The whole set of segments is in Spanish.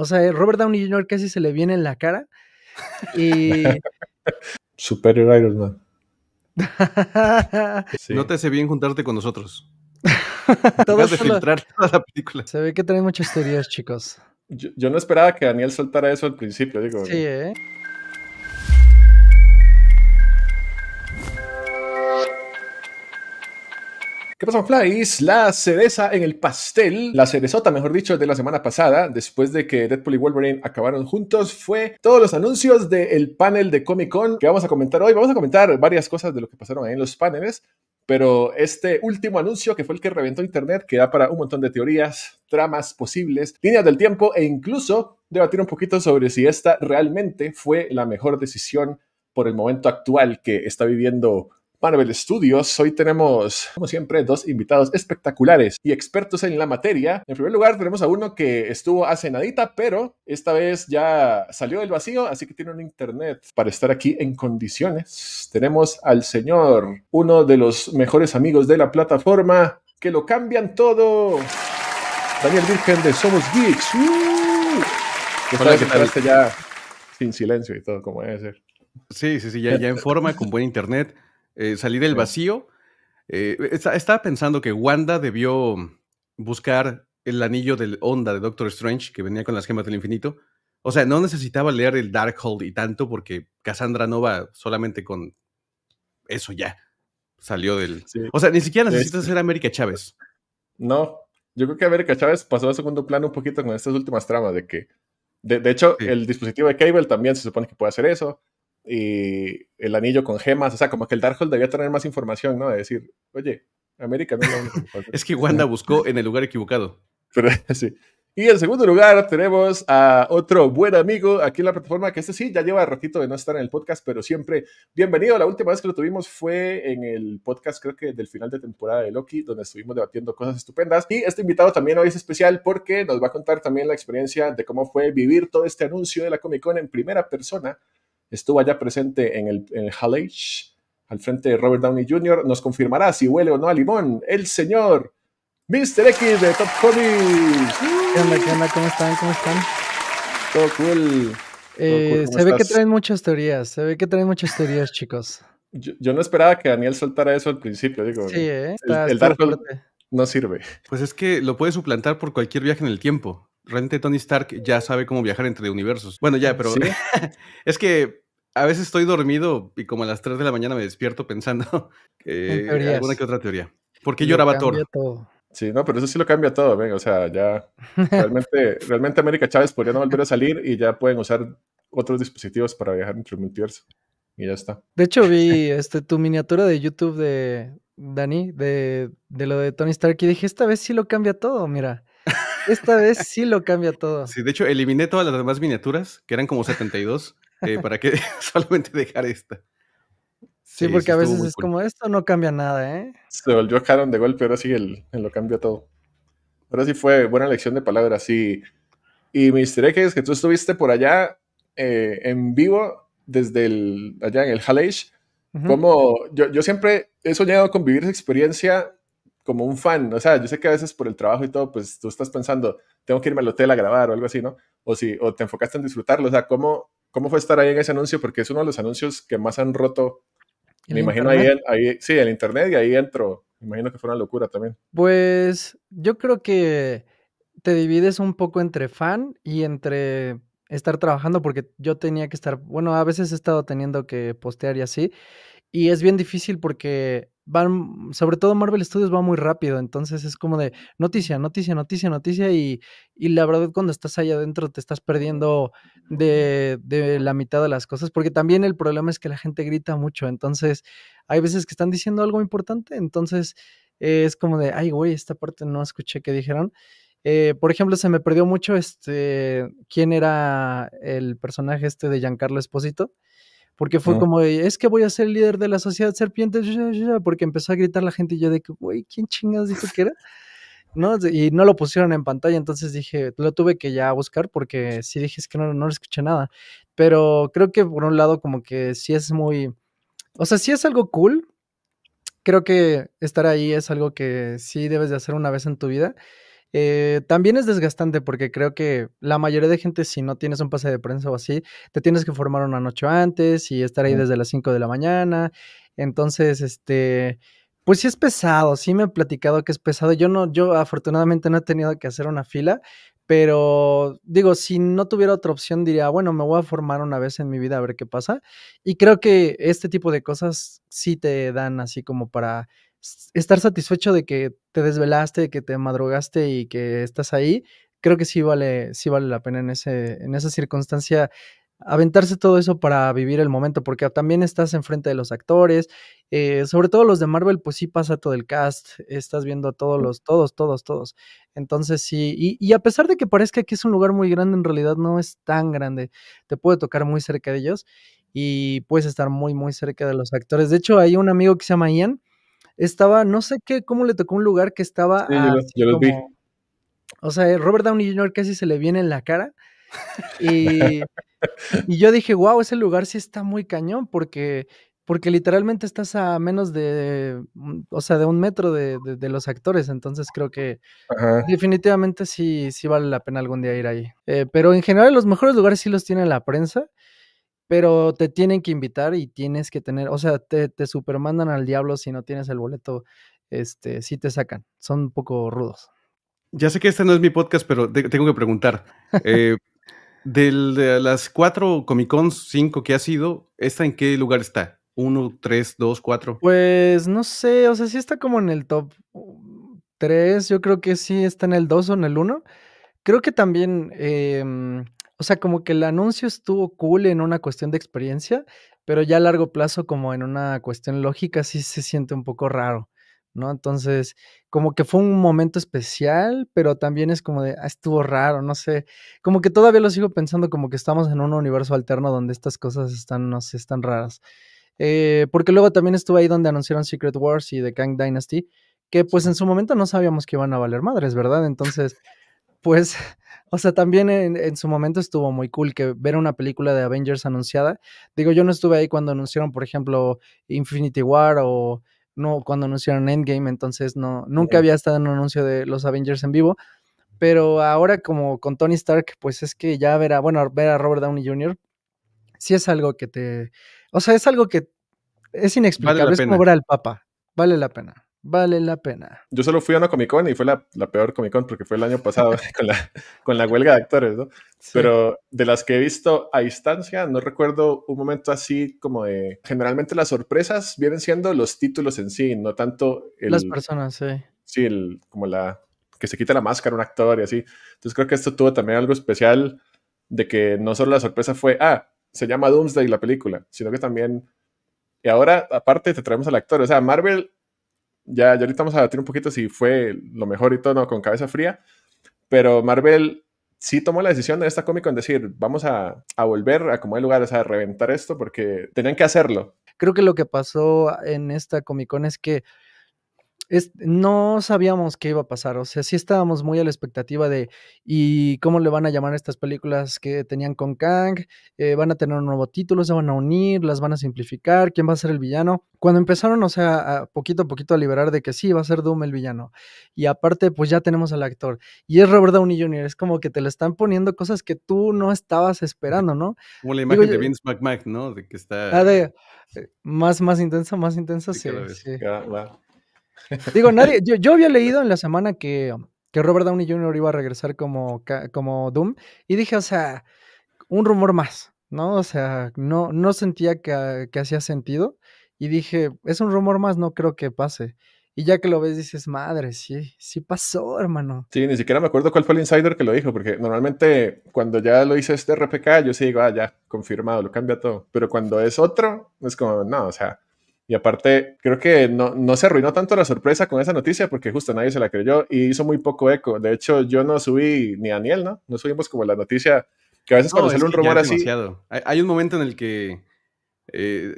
O sea, eh, Robert Downey Jr. casi se le viene en la cara. Y... Superior Iron Man. No te hace bien juntarte con nosotros. de filtrar toda la película. Se ve que trae muchas teorías, chicos. Yo, no esperaba que Daniel soltara eso al principio, digo. Sí, ¿eh? ¿Qué pasa, Flies? La cereza en el pastel, la cerezota, mejor dicho, de la semana pasada, después de que Deadpool y Wolverine acabaron juntos, fue todos los anuncios del panel de Comic Con que vamos a comentar hoy. Vamos a comentar varias cosas de lo que pasaron en los paneles, pero este último anuncio, que fue el que reventó Internet, que da para un montón de teorías, tramas posibles, líneas del tiempo e incluso debatir un poquito sobre si esta realmente fue la mejor decisión por el momento actual que está viviendo Marvel Studios. Hoy tenemos, como siempre, dos invitados espectaculares y expertos en la materia. En primer lugar, tenemos a uno que estuvo hace nadita, pero esta vez ya salió del vacío, así que tiene un internet para estar aquí en condiciones. Tenemos al señor, uno de los mejores amigos de la plataforma, que lo cambian todo. Daniel Virgen de Somos Geeks. ¡Uh! Que ya sin silencio y todo, como debe ser. Sí, sí, sí, ya, ya en forma, con buen internet. Eh, salir del vacío. Eh, estaba pensando que Wanda debió mm, buscar el anillo del onda de Doctor Strange que venía con las gemas del infinito. O sea, no necesitaba leer el Darkhold y tanto porque Cassandra Nova solamente con eso ya salió del... O sea, ni siquiera este necesitas ser América Chávez. No, yo creo que América Chávez pasó al segundo plano un poquito con estas últimas tramas de que, de, hecho, el dispositivo de Cable también se supone que puede hacer eso y el anillo con gemas, o sea, como que el Darkhold debía tener más información, ¿no? De decir, oye, América no es que Wanda buscó en el lugar equivocado. Pero, sí. Y en segundo lugar tenemos a otro buen amigo aquí en la plataforma, que este sí ya lleva ratito de no estar en el podcast, pero siempre bienvenido. La última vez que lo tuvimos fue en el podcast, creo que del final de temporada de Loki, donde estuvimos debatiendo cosas estupendas. Y este invitado también hoy es especial porque nos va a contar también la experiencia de cómo fue vivir todo este anuncio de la Comic Con en primera persona estuvo allá presente en el, en al frente de Robert Downey Jr., nos confirmará si huele o no a limón el señor Mr. X de Top Comics. ¿Qué onda, qué onda? ¿Cómo están? ¿Cómo están? Todo cool. Eh, se ve que traen muchas teorías, se ve que traen muchas teorías, chicos. Yo, no esperaba que Daniel soltara eso al principio, digo. Sí, ¿eh? el, Dark no sirve. Pues es que lo puede suplantar por cualquier viaje en el tiempo realmente Tony Stark ya sabe cómo viajar entre universos. Bueno, ya, pero es que a veces estoy dormido y como a las 3 de la mañana me despierto pensando que alguna que otra teoría. Porque qué lloraba Thor? Todo. Sí, no, pero eso sí lo cambia todo, o sea, ya realmente, realmente América Chávez podría no volver a salir y ya pueden usar otros dispositivos para viajar entre universos. Y ya está. De hecho, vi este, tu miniatura de YouTube de Dani, de, de lo de Tony Stark, y dije, esta vez sí lo cambia todo, mira esta vez sí lo cambia todo. Sí, de hecho, eliminé todas las demás miniaturas, que eran como 72, eh, para que solamente dejar esta. Sí, porque a veces es como, esto no cambia nada, ¿eh? Se volvió a de golpe, ahora sí lo cambia todo. Ahora sí fue buena lección de palabras, sí. Y me X, que tú estuviste por allá eh, en vivo desde el, allá en el Hall como yo, yo siempre he soñado con vivir esa experiencia como un fan, o sea, yo sé que a veces por el trabajo y todo, pues tú estás pensando, tengo que irme al hotel a grabar o algo así, ¿no? O si, o te enfocaste en disfrutarlo, o sea, ¿cómo, cómo fue estar ahí en ese anuncio? Porque es uno de los anuncios que más han roto, me imagino ahí, ahí, sí, el internet y ahí entro, imagino que fue una locura también. Pues yo creo que te divides un poco entre fan y entre estar trabajando, porque yo tenía que estar, bueno, a veces he estado teniendo que postear y así, y es bien difícil porque van, sobre todo Marvel Studios va muy rápido, entonces es como de noticia, noticia, noticia, noticia y, y la verdad cuando estás allá adentro te estás perdiendo de, de, la mitad de las cosas, porque también el problema es que la gente grita mucho, entonces hay veces que están diciendo algo importante, entonces es como de, ay güey, esta parte no escuché que dijeron. Eh, por ejemplo, se me perdió mucho este, quién era el personaje este de Giancarlo Esposito porque fue como, es que voy a ser líder de la sociedad serpiente, porque empezó a gritar la gente y yo de que, güey, ¿quién chingas dijo que era? ¿no? Y no lo pusieron en pantalla, entonces dije, lo tuve que ya buscar porque sí dije, es que no, no lo escuché nada. Pero creo que por un lado como que sí es muy, o sea, sí es algo cool. Creo que estar ahí es algo que sí debes de hacer una vez en tu vida. Eh, también es desgastante porque creo que la mayoría de gente, si no tienes un pase de prensa o así, te tienes que formar una noche antes y estar ahí desde las 5 de la mañana. Entonces, este, pues sí es pesado, sí me han platicado que es pesado. Yo no, yo afortunadamente no he tenido que hacer una fila, pero digo, si no tuviera otra opción, diría, bueno, me voy a formar una vez en mi vida a ver qué pasa. Y creo que este tipo de cosas sí te dan así como para estar satisfecho de que te desvelaste, que te madrugaste y que estás ahí, creo que sí vale, sí vale la pena en, ese, en esa circunstancia aventarse todo eso para vivir el momento, porque también estás enfrente de los actores, eh, sobre todo los de Marvel, pues sí pasa todo el cast, estás viendo a todos los, todos, todos, todos. Entonces sí, y, y, a pesar de que parezca que es un lugar muy grande, en realidad no es tan grande, te puede tocar muy cerca de ellos y puedes estar muy, muy cerca de los actores. De hecho, hay un amigo que se llama Ian, estaba, no sé qué, cómo le tocó un lugar que estaba. O sea, eh, Robert Downey Jr. casi se le viene en la cara. Y, yo dije, wow, ese lugar sí está muy cañón, porque, porque literalmente estás a menos de, mm, o sea, de un metro de, los actores. Entonces creo que definitivamente sí, sí vale la pena algún día ir ahí. Eh, pero en general los mejores lugares sí los tiene la prensa pero te tienen que invitar y tienes que tener, o sea, te, supermandan al diablo si no tienes el boleto, este, sí te sacan, son un poco rudos. Ya sé que este no es mi podcast, pero tengo que preguntar. Eh, de las cuatro Comic Cons, cinco que ha sido, ¿esta en qué lugar está? ¿Uno, tres, dos, cuatro? Pues no sé, o sea, sí está como en el top tres, yo creo que sí está en el dos o en el uno. Creo que también... Em, o sea, como que el anuncio estuvo cool en una cuestión de experiencia, pero ya a largo plazo, como en una cuestión lógica, sí se siente un poco raro, ¿no? Entonces, como que fue un momento especial, pero también es como de, ah, estuvo raro, no sé, como que todavía lo sigo pensando como que estamos en un universo alterno donde estas cosas están, no sé, están raras. Eh, porque luego también estuve ahí donde anunciaron Secret Wars y The Kang Dynasty, que pues en su momento no sabíamos que iban a valer madres, ¿verdad? Entonces pues, o sea, también en, su momento estuvo muy cool que ver una película de Avengers anunciada. Digo, yo no estuve ahí cuando anunciaron, por ejemplo, Infinity War o no cuando anunciaron Endgame, entonces no nunca había estado en un anuncio de los Avengers en vivo. Pero ahora como con Tony Stark, pues es que ya ver a, bueno, ver a Robert Downey Jr. sí es algo que te, o sea, es algo que es inexplicable, es como ver al Papa, vale la pena vale la pena. Yo solo fui a una Comic Con y fue la, peor Comic Con porque fue el año pasado con, la, con, la, huelga de actores, ¿no? Pero de las que he visto a distancia, no recuerdo un momento así como de... Generalmente las sorpresas vienen siendo los títulos en sí, no tanto... las personas, sí. Sí, como la... que se quita la máscara un actor y así. Entonces creo que esto tuvo también algo especial de que no solo la sorpresa fue, ah, se llama Doomsday la película, sino que también... Y ahora, aparte, te traemos al actor. O sea, Marvel ya, ahorita vamos a debatir un poquito si fue lo mejor y todo, no, con cabeza fría, pero Marvel sí tomó la decisión de esta Con en decir, vamos a, a volver a como hay lugares a reventar esto porque tenían que hacerlo. Creo que lo que pasó en esta Comic Con es que no sabíamos qué iba a pasar, o sea, sí estábamos muy a la expectativa de, ¿y cómo le van a llamar estas películas que tenían con Kang? Eh, ¿Van a tener un nuevo título? ¿Se van a unir? ¿Las van a simplificar? ¿Quién va a ser el villano? Cuando empezaron, o sea, a poquito a poquito a liberar de que sí, va a ser Doom el villano. Y aparte, pues ya tenemos al actor. Y es Robert Downey Jr., es como que te le están poniendo cosas que tú no estabas esperando, ¿no? Como la imagen de eh, Vince McMahon, ¿no? De que está... Eh, más, más intensa, más intensa, sí. Digo, nadie, yo, yo había leído en la semana que, que Robert Downey Jr. iba a regresar como, como Doom y dije, o sea, un rumor más, ¿no? O sea, no, no sentía que, ah, que hacía sentido y dije, es un rumor más, no creo que pase. Y ya que lo ves, dices, madre, sí, sí pasó, hermano. Sí, ni siquiera me acuerdo cuál fue el insider que lo dijo, porque normalmente cuando ya lo hice este RPK, yo sí digo, ah, ya, confirmado, lo cambia todo. Pero cuando es otro, es como, no, o sea, y aparte, creo que no, no, se arruinó tanto la sorpresa con esa noticia porque justo nadie se la creyó y hizo muy poco eco. De hecho, yo no subí, ni Daniel, ¿no? No subimos como la noticia, que a veces no, cuando un rumor así... Hay, un momento en el que, eh,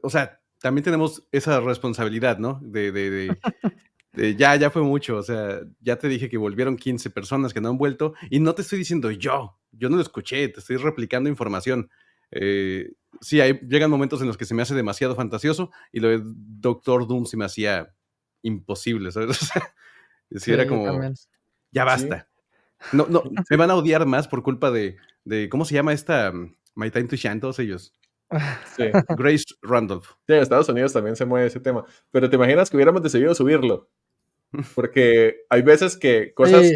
o sea, también tenemos esa responsabilidad, ¿no? De, de, de, ya, ya fue mucho, o sea, ya te dije que volvieron 15 personas que no han vuelto y no te estoy diciendo yo, yo no lo escuché, te estoy replicando información. Eh, sí, llegan momentos en los que se me hace demasiado fantasioso y lo de Doctor Doom se me hacía imposible, ¿sabes? sí, era como, ya basta. No, no, me van a odiar más por culpa de, de ¿cómo se llama esta? Mm, My Time to Shine, todos ellos. Grace Randolph. Sí, en Estados Unidos también se mueve ese tema. Pero te imaginas que hubiéramos decidido subirlo. Porque hay veces que cosas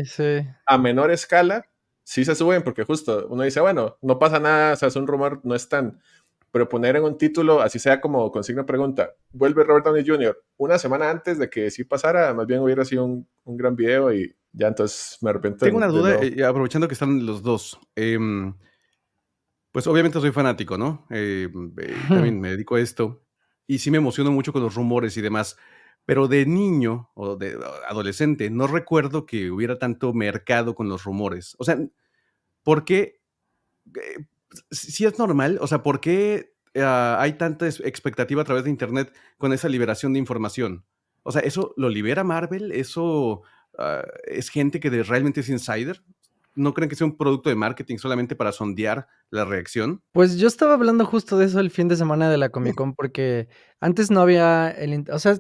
a menor escala sí se suben, porque justo uno dice, bueno, no pasa nada, o sea, es un rumor, no es tan pero poner en un título, así sea como consigna pregunta, vuelve Robert Downey Jr. una semana antes de que sí pasara, más bien hubiera sido un, gran video y ya entonces me arrepiento. Tengo una duda, eh, aprovechando que están los dos. Em, pues obviamente soy fanático, ¿no? Em, eh, también me dedico a esto y sí me emociono mucho con los rumores y demás. Pero de niño o de adolescente no recuerdo que hubiera tanto mercado con los rumores. O sea, ¿por qué... Eh, si es normal, o sea, ¿por qué ah, hay tanta expectativa a través de Internet con esa liberación de información? O sea, ¿eso lo libera Marvel? ¿Eso ah, es gente que realmente es insider? ¿No creen que sea un producto de marketing solamente para sondear la reacción? Pues yo estaba hablando justo de eso el fin de semana de la Comic Con porque antes no había el... O sea,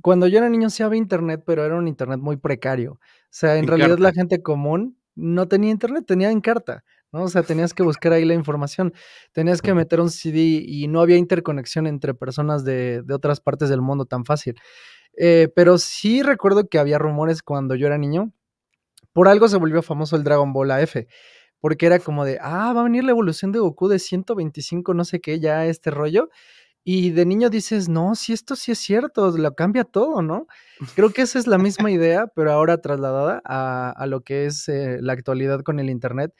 cuando yo era niño sí había internet, pero era un internet muy precario. O sea, en, realidad la gente común no tenía internet, tenía en carta. O sea, tenías que buscar ahí la información, tenías que meter un CD y no había interconexión entre personas de, otras partes del mundo tan fácil. Eh, pero sí recuerdo que había rumores cuando yo era niño. Por algo se volvió famoso el Dragon Ball AF porque era como de, ah, va a venir la evolución de Goku de 125, no sé qué, ya este rollo. Y de niño dices, no, si esto sí es cierto, lo cambia todo, ¿no? Creo que esa es la misma idea, pero ahora trasladada a, lo que es eh, la actualidad con el Internet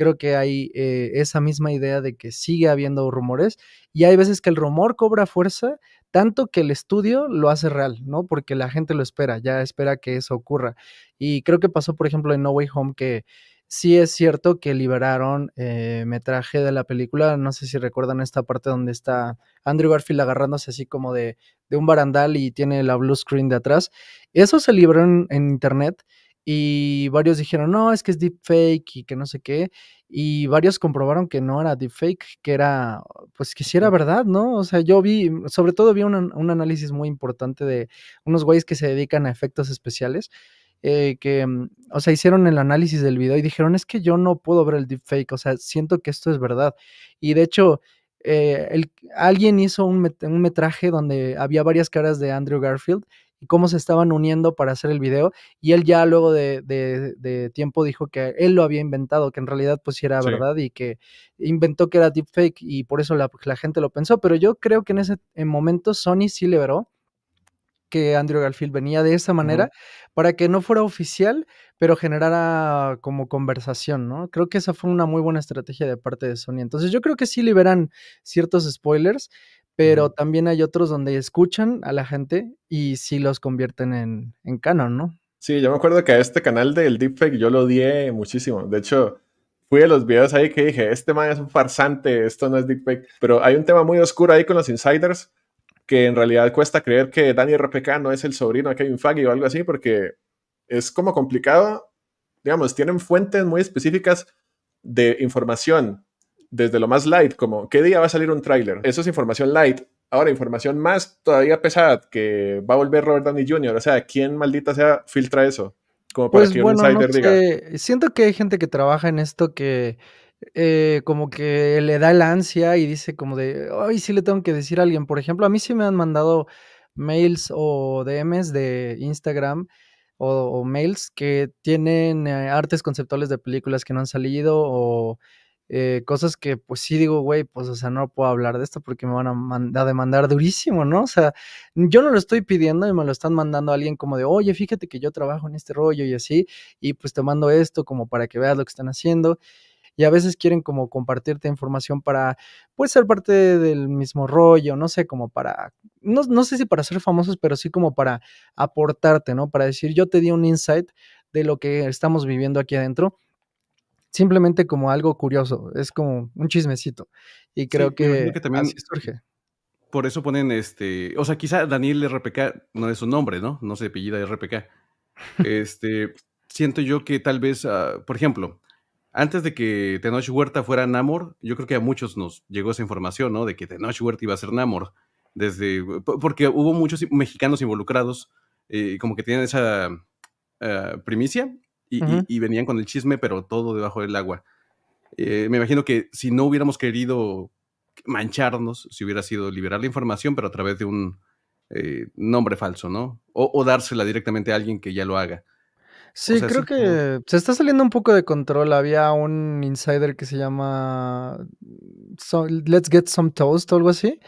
creo que hay eh, esa misma idea de que sigue habiendo rumores y hay veces que el rumor cobra fuerza tanto que el estudio lo hace real, ¿no? Porque la gente lo espera, ya espera que eso ocurra. Y creo que pasó, por ejemplo, en No Way Home que sí es cierto que liberaron eh, metraje de la película. No sé si recuerdan esta parte donde está Andrew Garfield agarrándose así como de, un barandal y tiene la blue screen de atrás. Eso se liberó en internet y varios dijeron, no, es que es deepfake y que no sé qué, y varios comprobaron que no era deepfake, que era, pues que sí era verdad, ¿no? O sea, yo vi, sobre todo vi un, análisis muy importante de unos güeyes que se dedican a efectos especiales, eh, que, mm, o sea, hicieron el análisis del video y dijeron, es que yo no puedo ver el deepfake, o sea, siento que esto es verdad. Y de hecho, eh, alguien hizo un, un metraje donde había varias caras de Andrew Garfield y cómo se estaban uniendo para hacer el video. Y él ya luego de, tiempo dijo que él lo había inventado, que en realidad pues era verdad y que inventó que era deepfake y por eso la, pues, gente lo pensó. Pero yo creo que en ese momento Sony sí liberó que Andrew Garfield venía de esa manera para que no fuera oficial, pero generara como conversación, ¿no? Creo que esa fue una muy buena estrategia de parte de Sony. Entonces yo creo que sí liberan ciertos spoilers pero también hay otros donde escuchan a la gente y sí los convierten en, canon, ¿no? Sí, yo me acuerdo que a este canal del deepfake yo lo odié muchísimo. De hecho, fui a los videos ahí que dije, este man es un farsante, esto no es deepfake. Pero hay un tema muy oscuro ahí con los insiders que en realidad cuesta creer que Daniel RPK no es el sobrino de Kevin Faggy o algo así porque es como complicado. Digamos, tienen fuentes muy específicas de información desde lo más light, como qué día va a salir un tráiler. Eso es información light. Ahora, información más todavía pesada, que va a volver Robert Downey Jr. O sea, ¿quién maldita sea filtra eso? Como para pues que un insider diga. Siento que hay gente que trabaja en esto que eh, como que le da la ansia y dice como de, ay, sí le tengo que decir a alguien. Por ejemplo, a mí sí me han mandado mails o DMs de Instagram o, mails que tienen eh, artes conceptuales de películas que no han salido o eh, cosas que pues sí digo, güey, pues o sea, no puedo hablar de esto porque me van a, demandar durísimo, ¿no? O sea, yo no lo estoy pidiendo y me lo están mandando a alguien como de, oye, fíjate que yo trabajo en este rollo y así, y pues te mando esto como para que veas lo que están haciendo. Y a veces quieren como compartirte información para, pues, ser parte del mismo rollo, no sé, como para, no, no sé si para ser famosos, pero sí como para aportarte, ¿no? Para decir, yo te di un insight de lo que estamos viviendo aquí adentro simplemente como algo curioso, es como un chismecito. Y creo que, también así surge. Por eso ponen este, o sea, quizá Daniel RPK no es su nombre, ¿no? No se apellida RPK. Este, siento yo que tal vez, ah, por ejemplo, antes de que Tenoch Huerta fuera Namor, yo creo que a muchos nos llegó esa información, ¿no? De que Tenoch Huerta iba a ser Namor. Desde, porque hubo muchos mexicanos involucrados, eh, como que tienen esa ah, primicia, y, venían con el chisme, pero todo debajo del agua. Eh, me imagino que si no hubiéramos querido mancharnos, si hubiera sido liberar la información, pero a través de un eh, nombre falso, ¿no? O, dársela directamente a alguien que ya lo haga. Sí, creo que se está saliendo un poco de control. Había un insider que se llama Let's Get Some Toast o algo así,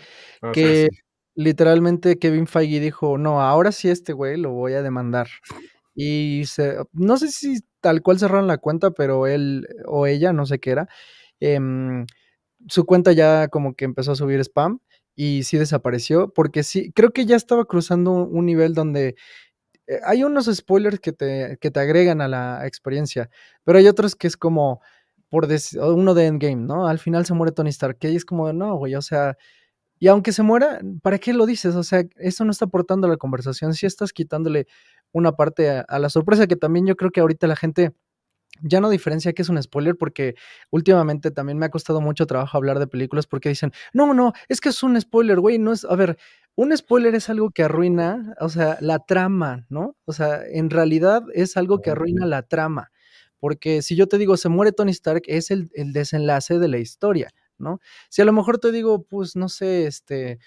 ah, que literalmente Kevin Feige dijo, no, ahora sí este güey lo voy a demandar. Y no sé si tal cual cerraron la cuenta, pero él o ella, no sé qué era, em, su cuenta ya como que empezó a subir spam y sí desapareció, porque sí, creo que ya estaba cruzando un nivel donde eh, hay unos spoilers que te, que te agregan a la experiencia, pero hay otros que es como por uno de Endgame, ¿no? Al final se muere Tony Stark, que es como, no, güey, o sea, y aunque se muera, ¿para qué lo dices? O sea, eso no está aportando a la conversación, si estás quitándole una parte a, la sorpresa, que también yo creo que ahorita la gente ya no diferencia que es un spoiler porque últimamente también me ha costado mucho trabajo hablar de películas porque dicen, no, no, es que es un spoiler, güey, no es, a ver, un spoiler es algo que arruina, o sea, la trama, ¿no? O sea, en realidad es algo que arruina la trama, porque si yo te digo, se muere Tony Stark, es el, el desenlace de la historia. Si a lo mejor te digo, pues no sé, este,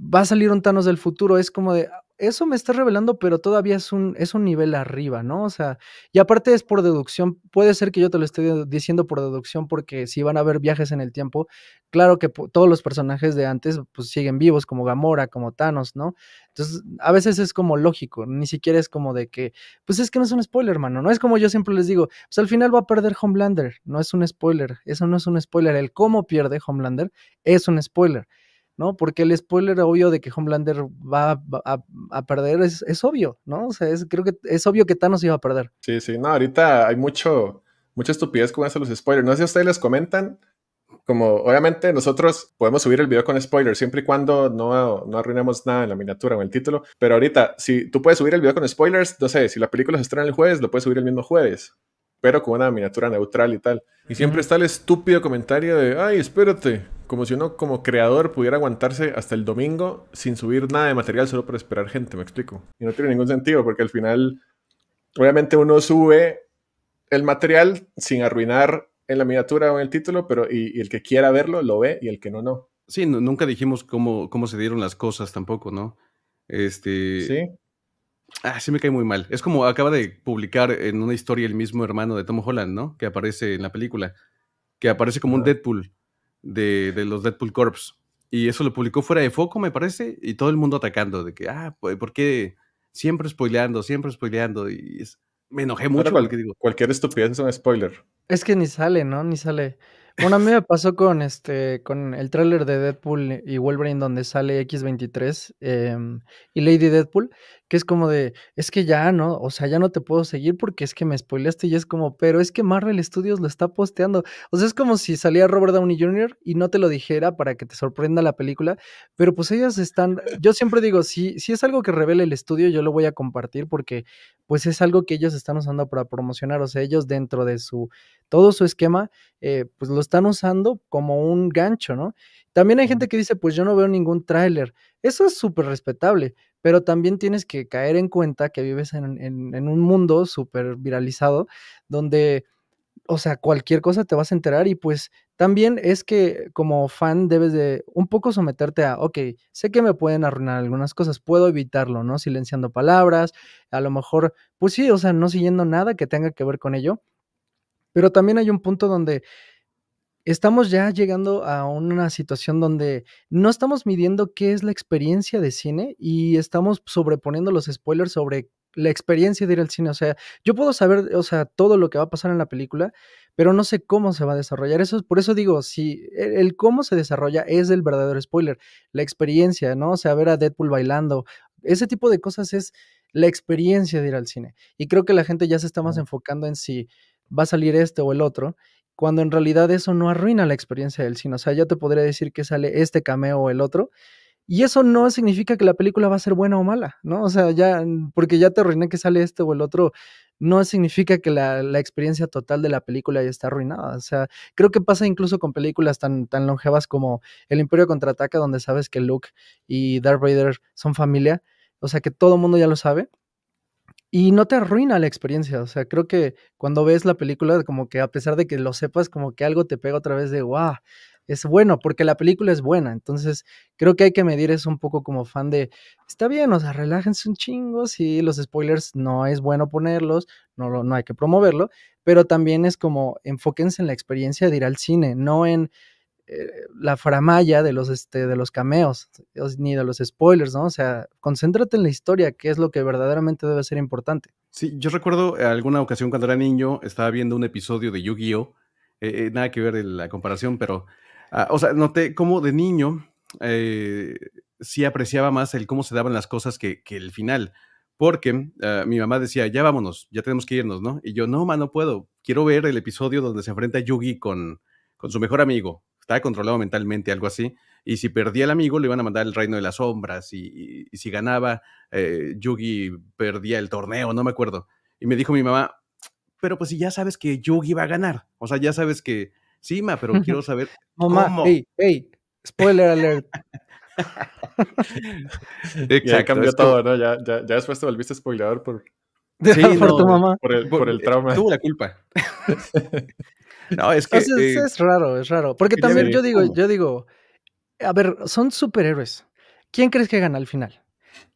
va a salir un Thanos del futuro, es como de, eso me está revelando, pero todavía es un, es un nivel arriba, ¿no? O sea, y aparte es por deducción, puede ser que yo te lo esté diciendo por deducción porque si van a haber viajes en el tiempo, claro que todos los personajes de antes pues siguen vivos, como Gamora, como Thanos, ¿no? Entonces, a veces es como lógico, ni siquiera es como de que, pues es que no es un spoiler, hermano, no es como yo siempre les digo, pues al final va a perder Homelander, no es un spoiler, eso no es un spoiler, el cómo pierde Homelander es un spoiler. ¿no? Porque el spoiler obvio de que Homelander va a, perder es, es, obvio, ¿no? O sea, es, creo que es obvio que Thanos iba a perder. Sí, sí, no, ahorita hay mucho, mucha estupidez con eso los spoilers. No sé si ustedes les comentan, como obviamente nosotros podemos subir el video con spoilers siempre y cuando no, no arruinemos nada en la miniatura o en el título, pero ahorita si tú puedes subir el video con spoilers, no sé, si la película se estrena el jueves, lo puedes subir el mismo jueves pero con una miniatura neutral y tal. Y siempre está el estúpido comentario de, ay, espérate, como si uno como creador pudiera aguantarse hasta el domingo sin subir nada de material solo para esperar gente, me explico. Y no tiene ningún sentido porque al final, obviamente uno sube el material sin arruinar en la miniatura o en el título, pero y, el que quiera verlo lo ve y el que no, no. Sí, nunca dijimos cómo, cómo se dieron las cosas tampoco, ¿no? Este, sí. Ah, sí me cae muy mal. Es como acaba de publicar en una historia el mismo hermano de Tom Holland, ¿no? Que aparece en la película. Que aparece como un Deadpool de, los Deadpool Corps. Y eso lo publicó fuera de foco, me parece, y todo el mundo atacando de que, ah, pues, ¿por qué siempre spoileando, siempre spoileando? Y me enojé mucho. Cual, que digo. Cualquier estupidez es un spoiler. Es que ni sale, ¿no? Ni sale. Bueno, a mí me pasó con este, con el tráiler de Deadpool y Wolverine donde sale X23 em, y Lady Deadpool, que es como de, es que ya no, o sea, ya no te puedo seguir porque es que me spoileaste y es como, pero es que Marvel Studios lo está posteando. O sea, es como si salía Robert Downey Jr. y no te lo dijera para que te sorprenda la película, pero pues ellos están, yo siempre digo, si, es algo que revela el estudio, yo lo voy a compartir porque pues es algo que ellos están usando para promocionar, o sea, ellos dentro de su, todo su esquema, eh, pues lo están usando como un gancho, ¿no? También hay gente que dice, pues yo no veo ningún tráiler. Eso es súper respetable, pero también tienes que caer en cuenta que vives en, un mundo súper viralizado donde, o sea, cualquier cosa te vas a enterar y pues también es que como fan debes de un poco someterte a, ok, sé que me pueden arruinar algunas cosas, puedo evitarlo, ¿no? Silenciando palabras, a lo mejor, pues sí, o sea, no siguiendo nada que tenga que ver con ello, pero también hay un punto donde estamos ya llegando a una situación donde no estamos midiendo qué es la experiencia de cine y estamos sobreponiendo los spoilers sobre la experiencia de ir al cine. O sea, yo puedo saber, o sea, todo lo que va a pasar en la película, pero no sé cómo se va a desarrollar. Eso es, por eso digo, si el, cómo se desarrolla es el verdadero spoiler, la experiencia, ¿no? O sea, ver a Deadpool bailando, ese tipo de cosas es la experiencia de ir al cine. Y creo que la gente ya se está más enfocando en si va a salir este o el otro cuando en realidad eso no arruina la experiencia del cine. O sea, ya te podría decir que sale este cameo o el otro, y eso no significa que la película va a ser buena o mala, ¿no? O sea, ya, mm, porque ya te arruiné que sale este o el otro, no significa que la, experiencia total de la película ya está arruinada. O sea, creo que pasa incluso con películas tan, tan longevas como El Imperio Contraataca, donde sabes que Luke y Darth Vader son familia. O sea, que todo el mundo ya lo sabe y no te arruina la experiencia, o sea, creo que cuando ves la película, como que a pesar de que lo sepas, como que algo te pega otra vez de, wow, es bueno, porque la película es buena. Entonces, creo que hay que medir eso un poco como fan de, está bien, o sea, relájense un chingo, si los spoilers no es bueno ponerlos, no, no hay que promoverlo, pero también es como enfóquense en la experiencia de ir al cine, no en eh, la faramaya de los, este, de los cameos, ni de los spoilers, ¿no? O sea, concéntrate en la historia, que es lo que verdaderamente debe ser importante. Sí, yo recuerdo eh, alguna ocasión cuando era niño, estaba viendo un episodio de Yu-Gi-Oh! Eh, nada que ver la comparación, pero, ah, o sea, noté cómo de niño sí apreciaba más el cómo se daban las cosas que, el final. Porque ah, mi mamá decía, ya vámonos, ya tenemos que irnos, ¿no? Y yo, no, ma, no puedo. Quiero ver el episodio donde se enfrenta Yugi con, con su mejor amigo estaba controlado mentalmente, algo así. Y si perdía el amigo, le iban a mandar el reino de las sombras. Y, si ganaba, eh, Yugi perdía el torneo, no me acuerdo. Y me dijo mi mamá, pero pues si ya sabes que Yugi va a ganar. O sea, ya sabes que sí, ma, pero quiero saber. Mamá, hey, hey, spoiler alert. ya cambió todo, ¿no? Ya, ya, ya, después te volviste spoiler por Sí, por tu mamá. Por el, eh, trauma. Tuvo la culpa. no, es que. Eh, es raro, es raro. Porque también yo digo, yo digo, a ver, son superhéroes. ¿Quién crees que gana al final?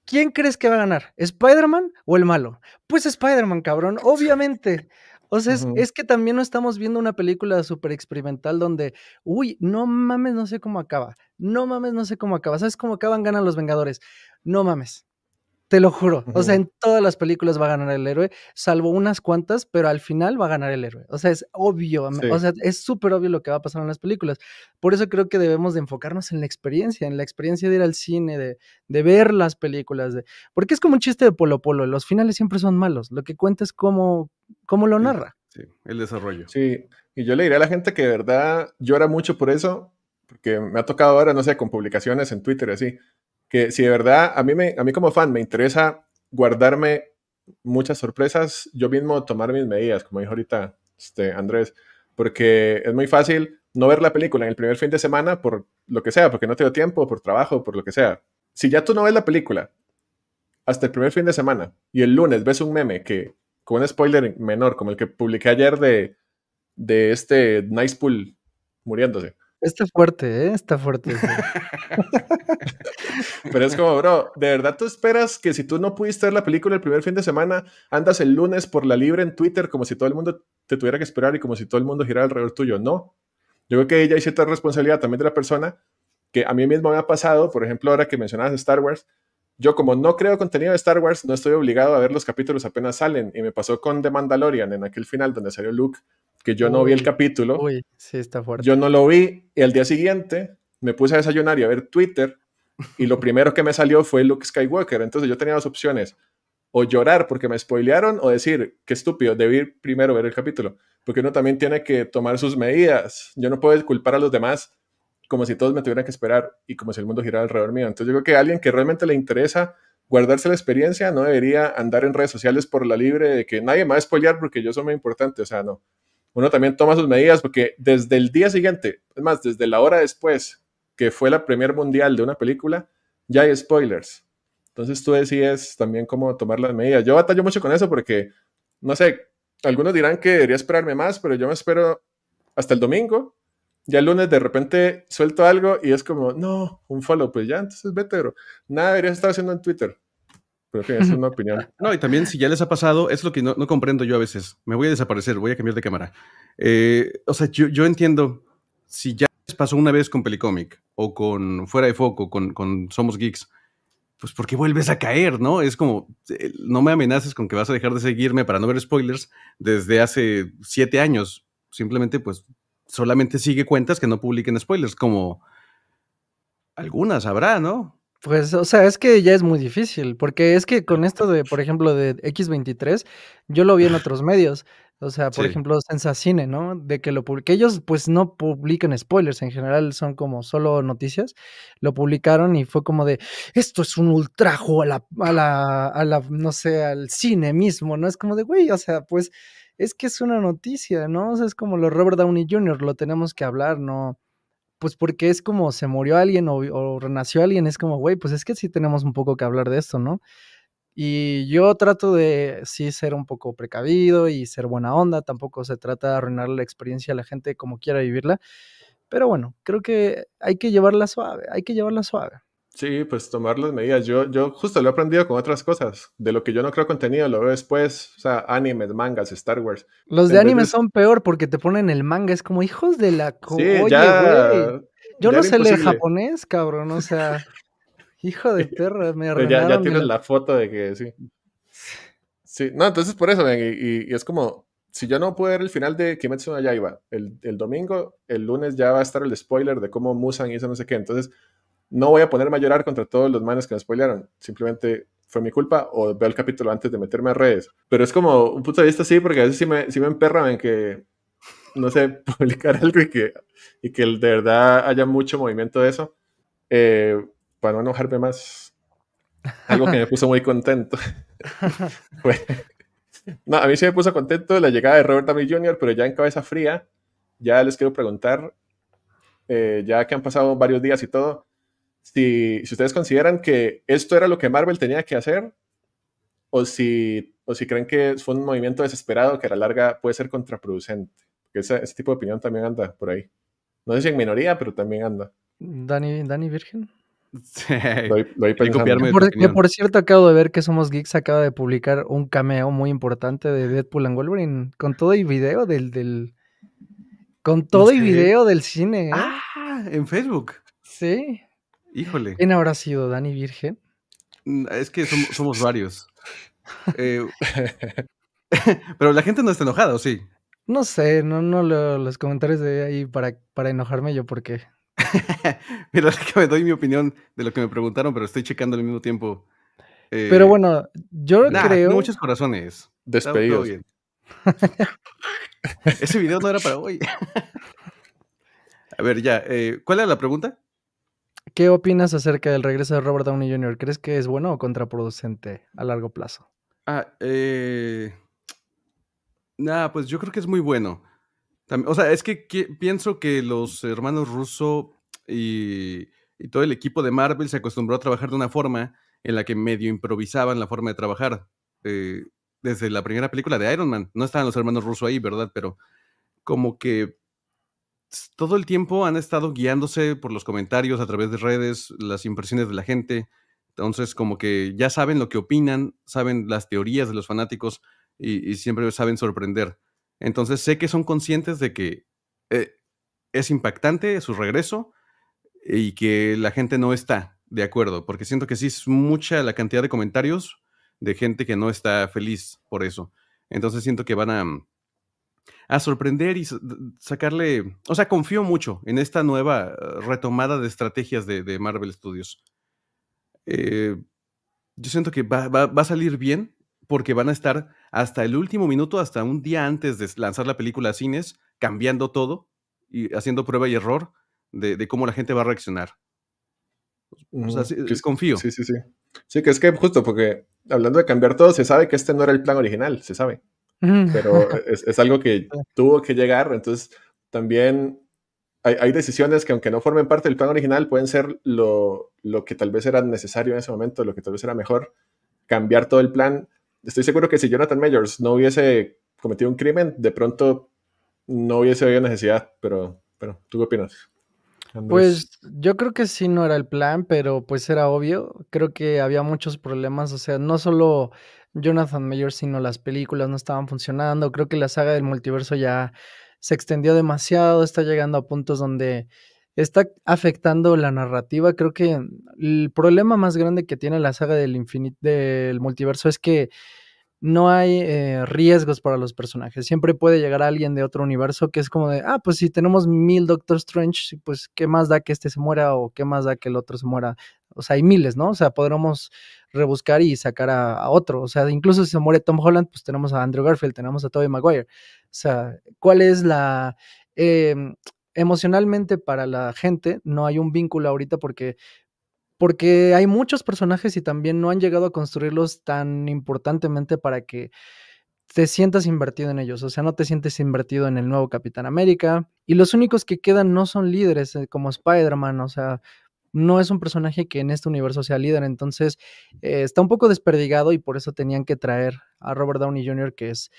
¿Quién crees que va a ganar? ¿Spider-Man o el malo? Pues Spider-Man, cabrón, obviamente. O sea, es, es, que también no estamos viendo una película súper experimental donde, uy, no mames, no sé cómo acaba. No mames, no sé cómo acaba. ¿Sabes cómo acaban? Ganan los Vengadores. No mames. Te lo juro. O sea, en todas las películas va a ganar el héroe, salvo unas cuantas, pero al final va a ganar el héroe. O sea, es obvio. O sea, es súper obvio lo que va a pasar en las películas. Por eso creo que debemos de enfocarnos en la experiencia, en la experiencia de ir al cine, de, ver las películas. De... Porque es como un chiste de Polo Polo. Los finales siempre son malos. Lo que cuenta es cómo, lo narra. Sí, el desarrollo. Sí, y yo le diré a la gente que de verdad llora mucho por eso, porque me ha tocado ahora, no sé, con publicaciones en Twitter y así que si de verdad a mí, me, a mí como fan me interesa guardarme muchas sorpresas, yo mismo tomar mis medidas, como dijo ahorita este, Andrés, porque es muy fácil no ver la película en el primer fin de semana por lo que sea, porque no tengo tiempo, por trabajo, por lo que sea. Si ya tú no ves la película hasta el primer fin de semana y el lunes ves un meme que con un spoiler menor como el que publiqué ayer de, de este Nice Pool muriéndose. Está fuerte, ¿eh? Está fuerte. Pero es como, bro, ¿de verdad tú esperas que si tú no pudiste ver la película el primer fin de semana, andas el lunes por la libre en Twitter como si todo el mundo te tuviera que esperar y como si todo el mundo girara alrededor tuyo? No. Yo creo que ella hay cierta responsabilidad también de la persona que a mí mismo me ha pasado, por ejemplo, ahora que mencionabas Star Wars, yo como no creo contenido de Star Wars, no estoy obligado a ver los capítulos apenas salen. Y me pasó con The Mandalorian en aquel final donde salió Luke que yo no vi el capítulo. Uy, sí, está fuerte. Yo no lo vi y al día siguiente me puse a desayunar y a ver Twitter y lo primero que me salió fue Luke Skywalker. Entonces yo tenía dos opciones, o llorar porque me spoilearon o decir, qué estúpido, debí primero ver el capítulo, porque uno también tiene que tomar sus medidas. Yo no puedo culpar a los demás como si todos me tuvieran que esperar y como si el mundo girara alrededor mío. Entonces yo creo que alguien que realmente le interesa guardarse la experiencia no debería andar en redes sociales por la libre de que nadie me va a spoilear porque yo soy muy importante. O sea, no uno también toma sus medidas porque desde el día siguiente, es más, desde la hora después que fue la premier mundial de una película, ya hay spoilers. Entonces tú decides también cómo tomar las medidas. Yo batallo mucho con eso porque, no sé, algunos dirán que debería esperarme más, pero yo me espero hasta el domingo. Ya el lunes de repente suelto algo y es como, no, un follow, pues ya, entonces vete, bro. Nada deberías estar haciendo en Twitter pero es una opinión. No, y también si ya les ha pasado, es lo que no, comprendo yo a veces. Me voy a desaparecer, voy a cambiar de cámara. Eh, o sea, yo, entiendo, si ya les pasó una vez con Pelicomic o con Fuera de Foco, con, con Somos Geeks, pues ¿por qué vuelves a caer, ¿no? Es como, eh, no me amenaces con que vas a dejar de seguirme para no ver spoilers desde hace siete años. Simplemente, pues, solamente sigue cuentas que no publiquen spoilers, como algunas habrá, ¿no? Pues, o sea, es que ya es muy difícil, porque es que con esto de, por ejemplo, de X23, yo lo vi en otros medios, o sea, por ejemplo, ejemplo, Cine, ¿no? De que lo publiqué, ellos pues no publican spoilers, en general son como solo noticias, lo publicaron y fue como de, esto es un ultrajo a la, a la, a la no sé, al cine mismo, ¿no? Es como de, güey, o sea, pues es que es una noticia, ¿no? O sea, es como lo Robert Downey Jr., lo tenemos que hablar, ¿no? pues porque es como se murió alguien o, renació alguien, es como, güey, pues es que sí tenemos un poco que hablar de esto, ¿no? Y yo trato de sí ser un poco precavido y ser buena onda, tampoco se trata de arruinar la experiencia a la gente como quiera vivirla, pero bueno, creo que hay que llevarla suave, hay que llevarla suave. Sí, pues tomar las medidas. Yo, yo justo lo he aprendido con otras cosas. De lo que yo no creo contenido, lo veo después. O sea, animes, mangas, Star Wars. Los de animes son peor porque te ponen el manga. Es como hijos de la... Sí, Güey. Yo no sé leer japonés, cabrón. O sea, hijo de perra, me Pero ya, tienes la... foto de que sí. Sí, no, entonces por eso, y, es como, si yo no puedo ver el final de Kimetsu no Yaiba el, el domingo, el lunes ya va a estar el spoiler de cómo Musan y eso no sé qué. Entonces, no voy a ponerme a llorar contra todos los manes que me spoilearon. Simplemente fue mi culpa o veo el capítulo antes de meterme a redes. Pero es como un punto de vista así, porque a veces sí me, me emperran en que, no sé, publicar algo y que, y que de verdad haya mucho movimiento de eso. Eh, para no enojarme más, algo que me puso muy contento. no, a mí sí me puso contento la llegada de Robert Downey Jr., pero ya en cabeza fría, ya les quiero preguntar, eh, ya que han pasado varios días y todo, si, ustedes consideran que esto era lo que Marvel tenía que hacer, o si, o si creen que fue un movimiento desesperado que a la larga puede ser contraproducente. Porque ese, tipo de opinión también anda por ahí. No sé si en minoría, pero también anda. Dani, Virgen. Sí. Doy, para copiarme por, por, cierto, acabo de ver que Somos Geeks acaba de publicar un cameo muy importante de Deadpool and Wolverine, con todo y video del, del con todo y video del cine. ¿eh? Ah, en Facebook. Sí. Híjole. ¿Quién habrá sido Dani Virgen? Mm, es que somos, varios. Eh, pero la gente no está enojada, ¿o sí? No sé, no, no los comentarios de ahí para, para enojarme yo porque. Mira, que me doy mi opinión de lo que me preguntaron, pero estoy checando al mismo tiempo. pero eh, bueno, yo creo. creo. Muchos corazones. Despedidos. Ese video no era para hoy. A ver, ya. Eh, ¿Cuál era la pregunta? ¿Qué opinas acerca del regreso de Robert Downey Jr.? ¿Crees que es bueno o contraproducente a largo plazo? Ah, eh... Nada, pues yo creo que es muy bueno. o sea, es que, pienso que los hermanos Russo y, todo el equipo de Marvel se acostumbró a trabajar de una forma en la que medio improvisaban la forma de trabajar. Eh, desde la primera película de Iron Man, no estaban los hermanos Russo ahí, ¿verdad? Pero como que todo el tiempo han estado guiándose por los comentarios a través de redes, las impresiones de la gente. Entonces, como que ya saben lo que opinan, saben las teorías de los fanáticos y, siempre saben sorprender. Entonces, sé que son conscientes de que eh, es impactante su regreso y que la gente no está de acuerdo, porque siento que sí es mucha la cantidad de comentarios de gente que no está feliz por eso. Entonces, siento que van a mm, a sorprender y sacarle, o sea, confío mucho en esta nueva eh, retomada de estrategias de, Marvel Studios. Eh, yo siento que va, a salir bien porque van a estar hasta el último minuto, hasta un día antes de lanzar la película a cines, cambiando todo y haciendo prueba y error de, cómo la gente va a reaccionar. O sea, confío. Sí, sí, sí. Sí, que es que justo porque hablando de cambiar todo, se sabe que este no era el plan original, se sabe pero es, algo que tuvo que llegar, entonces también hay, decisiones que aunque no formen parte del plan original, pueden ser lo, lo, que tal vez era necesario en ese momento, lo que tal vez era mejor, cambiar todo el plan. Estoy seguro que si Jonathan Majors no hubiese cometido un crimen, de pronto no hubiese habido necesidad, pero, pero ¿tú qué opinas? Pues yo creo que sí no era el plan, pero pues era obvio. Creo que había muchos problemas, o sea, no solo Jonathan Mayer sino las películas no estaban funcionando. Creo que la saga del multiverso ya se extendió demasiado, está llegando a puntos donde está afectando la narrativa. Creo que el problema más grande que tiene la saga del, infinito, del multiverso es que no hay eh, riesgos para los personajes. Siempre puede llegar alguien de otro universo que es como de, ah, pues si tenemos mil Doctor Strange, pues qué más da que este se muera o qué más da que el otro se muera. O sea, hay miles, ¿no? O sea, podremos rebuscar y sacar a, otro. O sea, incluso si se muere Tom Holland, pues tenemos a Andrew Garfield, tenemos a Tobey Maguire. O sea, ¿cuál es la... Em, emocionalmente para la gente no hay un vínculo ahorita porque porque hay muchos personajes y también no han llegado a construirlos tan importantemente para que te sientas invertido en ellos, o sea, no te sientes invertido en el nuevo Capitán América. Y los únicos que quedan no son líderes, eh, como Spider-Man, o sea, no es un personaje que en este universo sea líder, entonces eh, está un poco desperdigado y por eso tenían que traer a Robert Downey Jr., que es,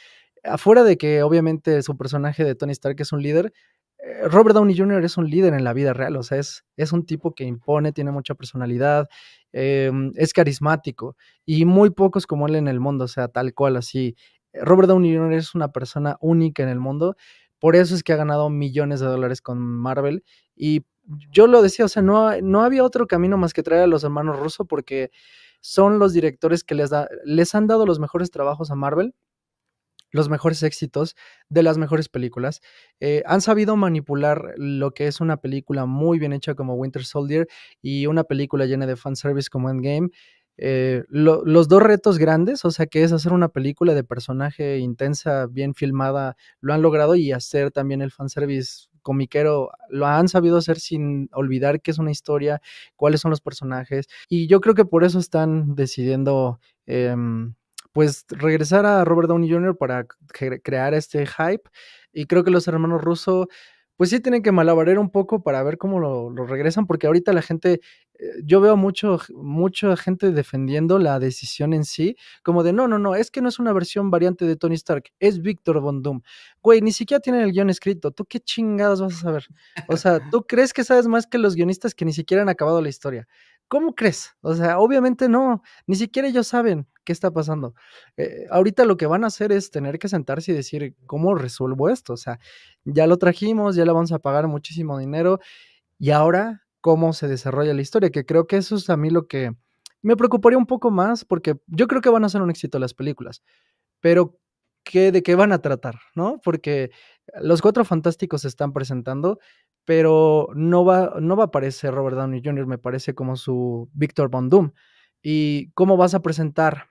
afuera de que obviamente su personaje de Tony Stark es un líder, eh, Robert Downey Jr. es un líder en la vida real, o sea, es, es un tipo que impone, tiene mucha personalidad, em, es carismático y muy pocos como él en el mundo, o sea, tal cual así. Robert Downey Jr. es una persona única en el mundo, por eso es que ha ganado millones de dólares con Marvel y yo lo decía, o sea, no, no había otro camino más que traer a los hermanos rusos porque son los directores que les, les han dado los mejores trabajos a Marvel los mejores éxitos de las mejores películas. Eh, han sabido manipular lo que es una película muy bien hecha como Winter Soldier y una película llena de fanservice como Endgame. Eh, los dos retos grandes, o sea, que es hacer una película de personaje intensa, bien filmada, lo han logrado y hacer también el fanservice comiquero, lo han sabido hacer sin olvidar qué es una historia, cuáles son los personajes, y yo creo que por eso están decidiendo em, pues regresar a Robert Downey Jr. para crear este hype. Y creo que los hermanos rusos pues sí tienen que malabarer un poco para ver cómo lo, regresan, porque ahorita la gente, eh, yo veo mucho, mucha gente defendiendo la decisión en sí, como de no, no, no, es que no es una versión variante de Tony Stark, es Víctor Von Doom. Güey, ni siquiera tienen el guión escrito, ¿tú qué chingadas vas a saber? O sea, ¿tú crees que sabes más que los guionistas que ni siquiera han acabado la historia? ¿Cómo crees? O sea, obviamente no, ni siquiera ellos saben qué está pasando. Eh, ahorita lo que van a hacer es tener que sentarse y decir, ¿cómo resuelvo esto? O sea, ya lo trajimos, ya le vamos a pagar muchísimo dinero y ahora, ¿cómo se desarrolla la historia? Que creo que eso es a mí lo que me preocuparía un poco más porque yo creo que van a ser un éxito las películas, pero ¿qué, ¿de qué van a tratar? ¿No? Porque los cuatro fantásticos se están presentando, pero no va, no va a aparecer Robert Downey Jr., me parece como su Victor Von Doom. ¿Y cómo vas a presentar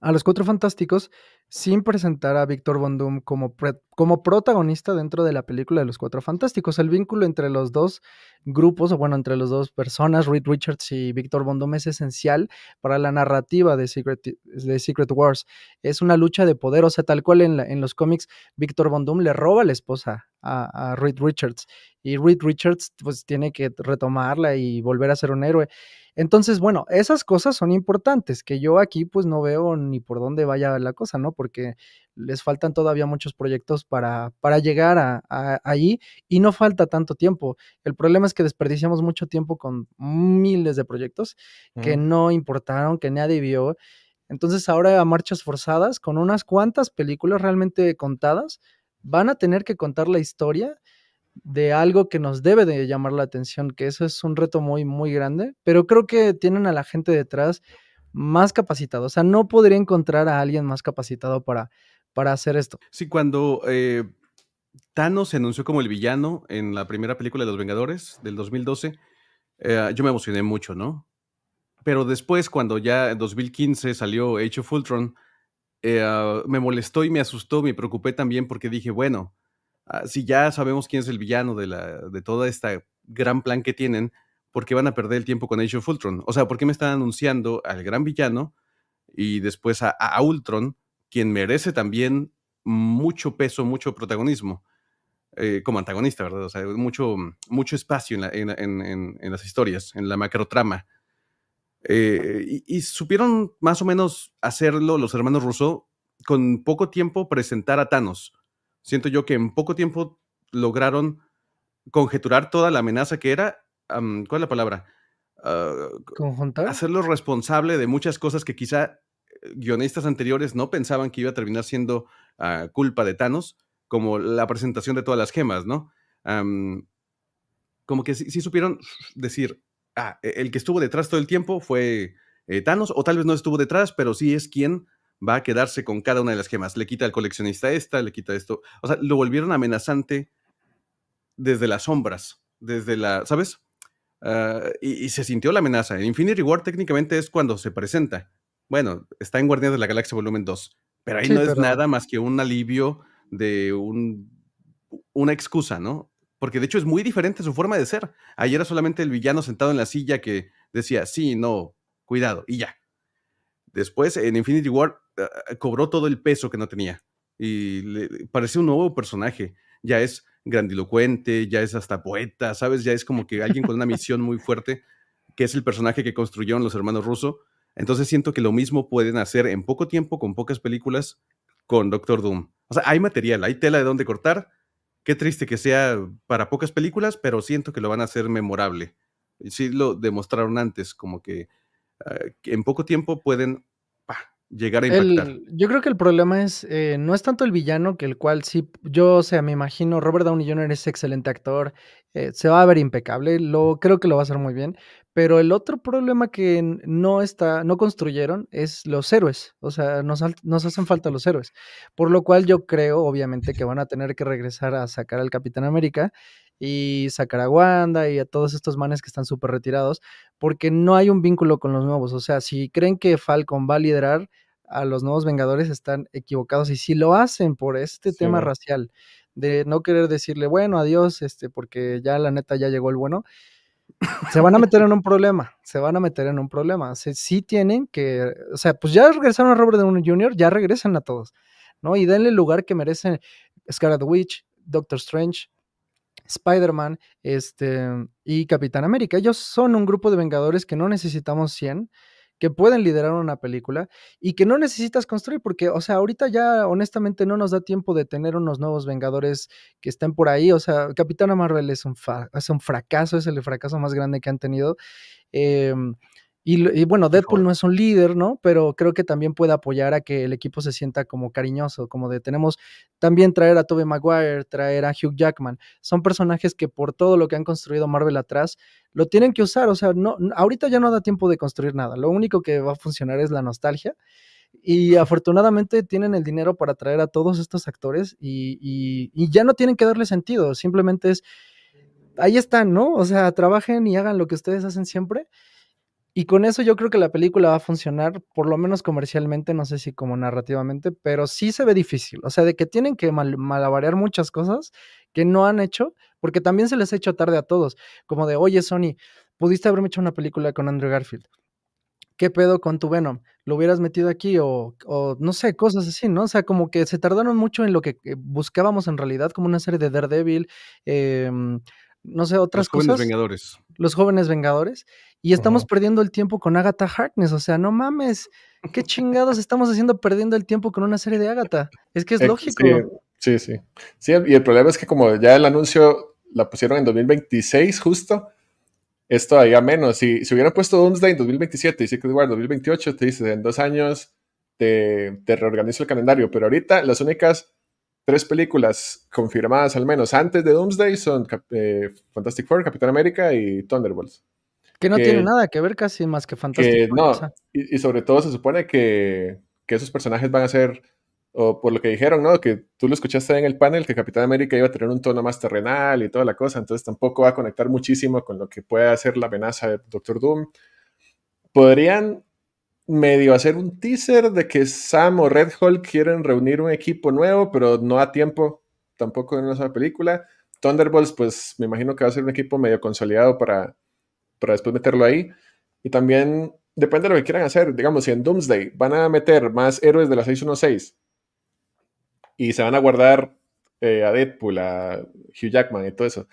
a los cuatro fantásticos sin presentar a Víctor Von como, como protagonista dentro de la película de los Cuatro Fantásticos. El vínculo entre los dos grupos, o bueno, entre las dos personas, Reed Richards y Víctor Doom es esencial para la narrativa de Secret, Secret Wars. Es una lucha de poder, o sea, tal cual en, en los cómics, Víctor Doom le roba a la esposa a, Reed Richards y Reed Richards pues tiene que retomarla y volver a ser un héroe. Entonces, bueno, esas cosas son importantes que yo aquí pues no veo ni por dónde vaya la cosa, ¿no? porque les faltan todavía muchos proyectos para, para llegar a, allí y no falta tanto tiempo. El problema es que desperdiciamos mucho tiempo con miles de proyectos que no importaron, que nadie vio. Entonces ahora a marchas forzadas, con unas cuantas películas realmente contadas, van a tener que contar la historia de algo que nos debe de llamar la atención, que eso es un reto muy, muy grande, pero creo que tienen a la gente detrás más capacitado. O sea, no podría encontrar a alguien más capacitado para, para hacer esto. Sí, cuando eh, Thanos se anunció como el villano en la primera película de Los Vengadores del 2012, eh, yo me emocioné mucho, ¿no? Pero después, cuando ya en 2015 salió Age of Ultron, eh, ah, me molestó y me asustó, me preocupé también porque dije, bueno, ah, si ya sabemos quién es el villano de, de toda esta gran plan que tienen, porque van a perder el tiempo con Age of Ultron. O sea, ¿por qué me están anunciando al gran villano y después a, Ultron, quien merece también mucho peso, mucho protagonismo? Eh, como antagonista, ¿verdad? O sea, mucho, mucho espacio en, las historias, en la macrotrama. trama eh, y, supieron más o menos hacerlo los hermanos Russo con poco tiempo presentar a Thanos. Siento yo que en poco tiempo lograron conjeturar toda la amenaza que era ¿cuál es la palabra? Ah, hacerlo responsable de muchas cosas que quizá eh, guionistas anteriores no pensaban que iba a terminar siendo ah, culpa de Thanos, como la presentación de todas las gemas, ¿no? como que sí, supieron decir, ah, e, el que estuvo detrás todo el tiempo fue eh, Thanos, o tal vez no estuvo detrás, pero sí es quien va a quedarse con cada una de las gemas. Le quita al coleccionista esta, le quita esto. O sea, lo volvieron amenazante desde las sombras, desde la, ¿sabes? Ah, y, se sintió la amenaza. En Infinity War técnicamente es cuando se presenta. Bueno, está en Guardianes de la Galaxia Volumen 2, pero ahí no es nada más que un alivio de un, una excusa, ¿no? Porque de hecho es muy diferente su forma de ser. Ahí era solamente el villano sentado en la silla que decía, sí, no, cuidado, y ya. Después en Infinity War ah, cobró todo el peso que no tenía y le, pareció un nuevo personaje. Ya es, grandilocuente, ya es hasta poeta, ¿sabes? Ya es como que alguien con una misión muy fuerte, que es el personaje que construyeron los hermanos Russo. Entonces siento que lo mismo pueden hacer en poco tiempo, con pocas películas, con Doctor Doom. O sea, hay material, hay tela de donde cortar. Qué triste que sea para pocas películas, pero siento que lo van a hacer memorable. Sí lo demostraron antes, como que ah, en poco tiempo pueden llegar a impactar. yo creo que el problema es, eh, no es tanto el villano, que el cual sí, yo, o sea, me imagino, Robert Downey Jr. es excelente actor, eh, se va a ver impecable, lo, creo que lo va a hacer muy bien, pero el otro problema que no está, no construyeron es los héroes, o sea, nos, nos hacen falta los héroes, por lo cual yo creo, obviamente, que van a tener que regresar a sacar al Capitán América y sacar a Wanda y a todos estos manes que están súper retirados, porque no hay un vínculo con los nuevos. O sea, si creen que Falcon va a liderar, a los nuevos Vengadores están equivocados y si lo hacen por este tema racial, de no querer decirle, bueno, adiós, este, porque ya la neta ya llegó el bueno, se van a meter en un problema, se van a meter en un problema. si tienen que, o sea, pues ya regresaron a Robert Downey Jr., ya regresan a todos, ¿no? Y denle el lugar que merecen Scarlet Witch, Doctor Strange, Spider-Man este, y Capitán América. Ellos son un grupo de Vengadores que no necesitamos 100 que pueden liderar una película y que no necesitas construir, porque, o sea, ahorita ya honestamente no nos da tiempo de tener unos nuevos Vengadores que estén por ahí. O sea, Capitana Marvel es un, es un fracaso, es el fracaso más grande que han tenido. Eh, y, bueno, Deadpool no es un líder, ¿no? Pero creo que también puede apoyar a que el equipo se sienta como cariñoso, como de tenemos también traer a Tobey Maguire, traer a Hugh Jackman. Son personajes que por todo lo que han construido Marvel atrás, lo tienen que usar. O sea, no, ahorita ya no da tiempo de construir nada. Lo único que va a funcionar es la nostalgia. Y afortunadamente tienen el dinero para traer a todos estos actores y, y ya no tienen que darle sentido. Simplemente es, ahí están, ¿no? O sea, trabajen y hagan lo que ustedes hacen siempre y con eso yo creo que la película va a funcionar, por lo menos comercialmente, no sé si como narrativamente, pero sí se ve difícil. O sea, de que tienen que malabarear muchas cosas que no han hecho, porque también se les ha hecho tarde a todos. Como de, oye, Sony, pudiste haberme hecho una película con Andrew Garfield. ¿Qué pedo con tu Venom? ¿Lo hubieras metido aquí? O, no sé, cosas así, ¿no? O sea, como que se tardaron mucho en lo que eh, buscábamos en realidad, como una serie de Daredevil. Em, no sé, otras cosas. Los jóvenes Vengadores. Los jóvenes Vengadores. Y estamos perdiendo el tiempo con Agatha Harkness. O sea, no mames. ¿Qué chingados estamos haciendo perdiendo el tiempo con una serie de Agatha? Es que es eh, lógico. Sí, sí, sí. y el problema es que como ya el anuncio la pusieron en 2026 justo, esto todavía menos. Si, se hubieran puesto Doomsday en 2027 y Secret War 2028, te dices, en dos años te, reorganizo el calendario. Pero ahorita las únicas tres películas confirmadas al menos antes de Doomsday son eh, Fantastic Four, Capitán América y Thunderbolts. Que no tiene nada que ver casi más que fantástico. no, y, sobre todo se supone que, esos personajes van a ser, o por lo que dijeron, ¿no? Que tú lo escuchaste en el panel, que Capitán América iba a tener un tono más terrenal y toda la cosa, entonces tampoco va a conectar muchísimo con lo que puede hacer la amenaza de Doctor Doom. Podrían medio hacer un teaser de que Sam o Red Hulk quieren reunir un equipo nuevo, pero no a tiempo, tampoco en una sola película. Thunderbolts, pues me imagino que va a ser un equipo medio consolidado para, para después meterlo ahí. Y también depende de lo que quieran hacer. Digamos, si en Doomsday van a meter más héroes de la 616 y se van a guardar eh, a Deadpool, a Hugh Jackman y todo eso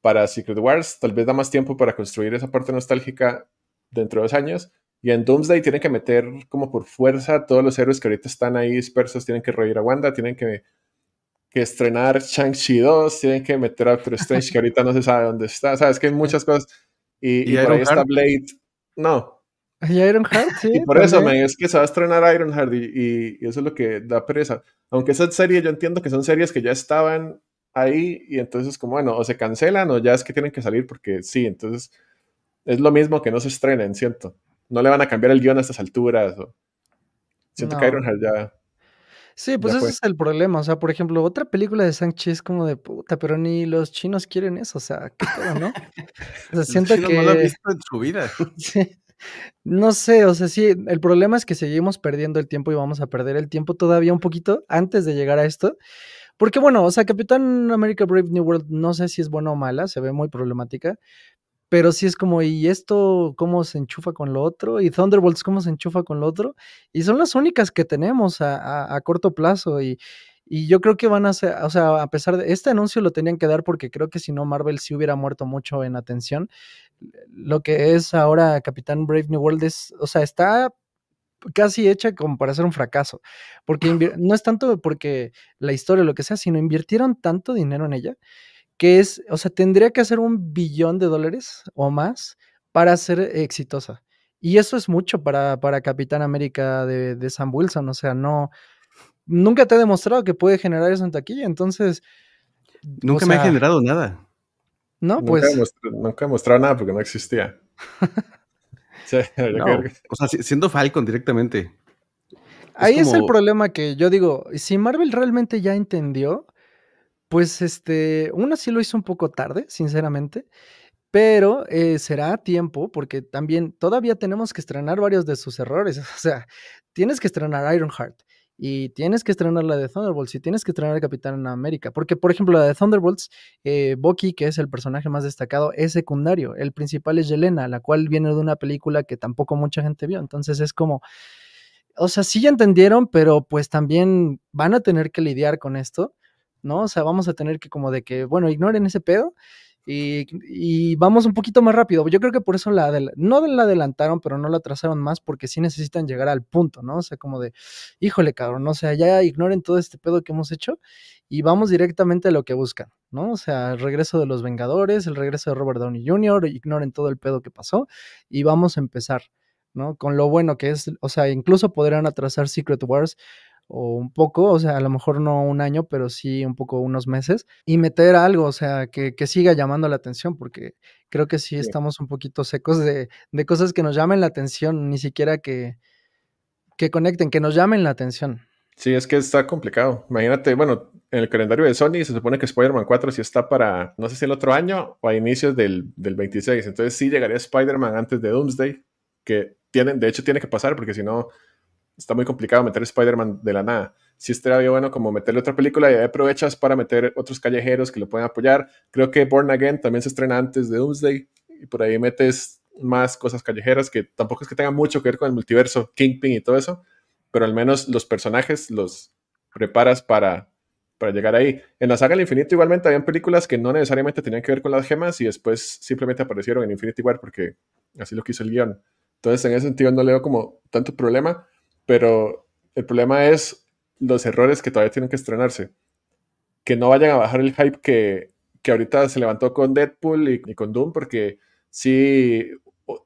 para Secret Wars, tal vez da más tiempo para construir esa parte nostálgica dentro de dos años. Y en Doomsday tienen que meter como por fuerza todos los héroes que ahorita están ahí dispersos, tienen que reír a Wanda, tienen que, que estrenar Shang-Chi 2, tienen que meter a Doctor Strange que ahorita no se sabe dónde está. Sabes que hay muchas cosas y, por ahí está Blade. No. Y Ironheart, sí. y por eso, es que se va a estrenar Ironheart y, y, eso es lo que da pereza. Aunque esa serie, yo entiendo que son series que ya estaban ahí y entonces, como bueno, o se cancelan o ya es que tienen que salir porque sí, entonces es lo mismo que no se estrenen, siento. No le van a cambiar el guión a estas alturas. Siento que Ironheart ya Sí, pues ese es el problema. O sea, por ejemplo, otra película de Sanchi es como de puta, pero ni los chinos quieren eso. O sea, qué ¿no? O sea, siento que. No lo visto en su vida. No sé, o sea, sí, el problema es que seguimos perdiendo el tiempo y vamos a perder el tiempo todavía un poquito antes de llegar a esto. Porque bueno, o sea, Capitán America Brave New World no sé si es buena o mala, se ve muy problemática, pero sí es como, ¿y esto cómo se enchufa con lo otro? ¿Y Thunderbolts cómo se enchufa con lo otro? Y son las únicas que tenemos a, corto plazo y, yo creo que van a ser, o sea, a pesar de, este anuncio lo tenían que dar porque creo que si no Marvel sí hubiera muerto mucho en atención. Lo que es ahora Capitán Brave New World es, o sea, está casi hecha como para ser un fracaso, porque no es tanto porque la historia, lo que sea, sino invirtieron tanto dinero en ella que es, o sea, tendría que hacer un billón de dólares o más para ser exitosa. Y eso es mucho para, Capitán América de, de, Sam Wilson. O sea, no. Nunca te ha demostrado que puede generar eso en taquilla. Entonces. Nunca me ha generado nada. No, pues. nunca ha mostrado nada porque no existía. O sea, siendo Falcon directamente. Ahí es, el problema que yo digo. Si Marvel realmente ya entendió pues este, uno sí lo hizo un poco tarde, sinceramente, pero eh, será a tiempo porque también todavía tenemos que estrenar varios de sus errores. O sea, tienes que estrenar Ironheart y tienes que estrenar la de Thunderbolts y tienes que estrenar Capitán América. Porque, por ejemplo, la de Thunderbolts, eh, Bucky, que es el personaje más destacado, es secundario. El principal es Yelena, la cual viene de una película que tampoco mucha gente vio. Entonces es como o sea, sí ya entendieron, pero pues también van a tener que lidiar con esto. ¿no? O sea, vamos a tener que como de que, bueno, ignoren ese pedo y, vamos un poquito más rápido. Yo creo que por eso la no la adelantaron, pero no la atrasaron más porque sí necesitan llegar al punto, ¿no? O sea, como de, híjole, cabrón, o sea, ya ignoren todo este pedo que hemos hecho y vamos directamente a lo que buscan, ¿no? O sea, el regreso de los Vengadores, el regreso de Robert Downey Jr., ignoren todo el pedo que pasó y vamos a empezar. ¿no? Con lo bueno que es, o sea, incluso podrían atrasar Secret Wars o un poco, o sea, a lo mejor no un año, pero sí un poco unos meses, y meter algo, o sea, que, siga llamando la atención, porque creo que sí, estamos un poquito secos de, cosas que nos llamen la atención, ni siquiera que, que conecten, que nos llamen la atención. Sí, es que está complicado. Imagínate, bueno, en el calendario de Sony se supone que Spider-Man 4 sí está para, no sé si el otro año o a inicios del, del 26. Entonces sí llegaría Spider-Man antes de Doomsday, que tienen, de hecho tiene que pasar porque si no está muy complicado meter Spider-Man de la nada. Si bien bueno como meterle otra película y aprovechas para meter otros callejeros que lo pueden apoyar. Creo que Born Again también se estrena antes de Doomsday y por ahí metes más cosas callejeras que tampoco es que tengan mucho que ver con el multiverso, Kingpin y todo eso, pero al menos los personajes los preparas para, para llegar ahí. En la saga del infinito igualmente habían películas que no necesariamente tenían que ver con las gemas y después simplemente aparecieron en Infinity War porque así lo quiso el guión. Entonces en ese sentido no le veo como tanto problema pero el problema es los errores que todavía tienen que estrenarse. Que no vayan a bajar el hype que, que ahorita se levantó con Deadpool y, con Doom, porque si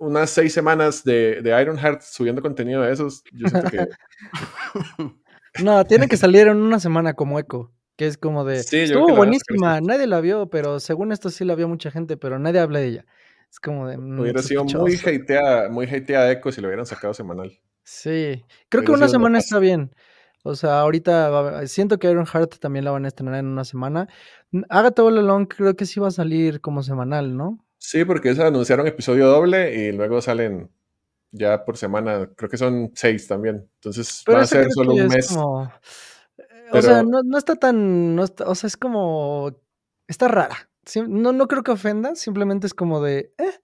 unas seis semanas de, de Heart subiendo contenido de esos, yo siento que... no, tiene que salir en una semana como eco, que es como de... Sí, Estuvo buenísima, nadie la vio, pero según esto sí la vio mucha gente, pero nadie habla de ella. Es como de... Mm, Hubiera sido muy hateada, muy eco si lo hubieran sacado semanal. Sí, creo que una semana está bien. O sea, ahorita eh, siento que Iron Heart también la van a estrenar en una semana. Agatha All Along creo que sí va a salir como semanal, ¿no? Sí, porque se anunciaron episodio doble y luego salen ya por semana. Creo que son seis también. Entonces va a ser solo un mes. Eh, o sea, no, está tan. o sea, es como. Está rara. No, no creo que ofenda, simplemente es como de. Eh".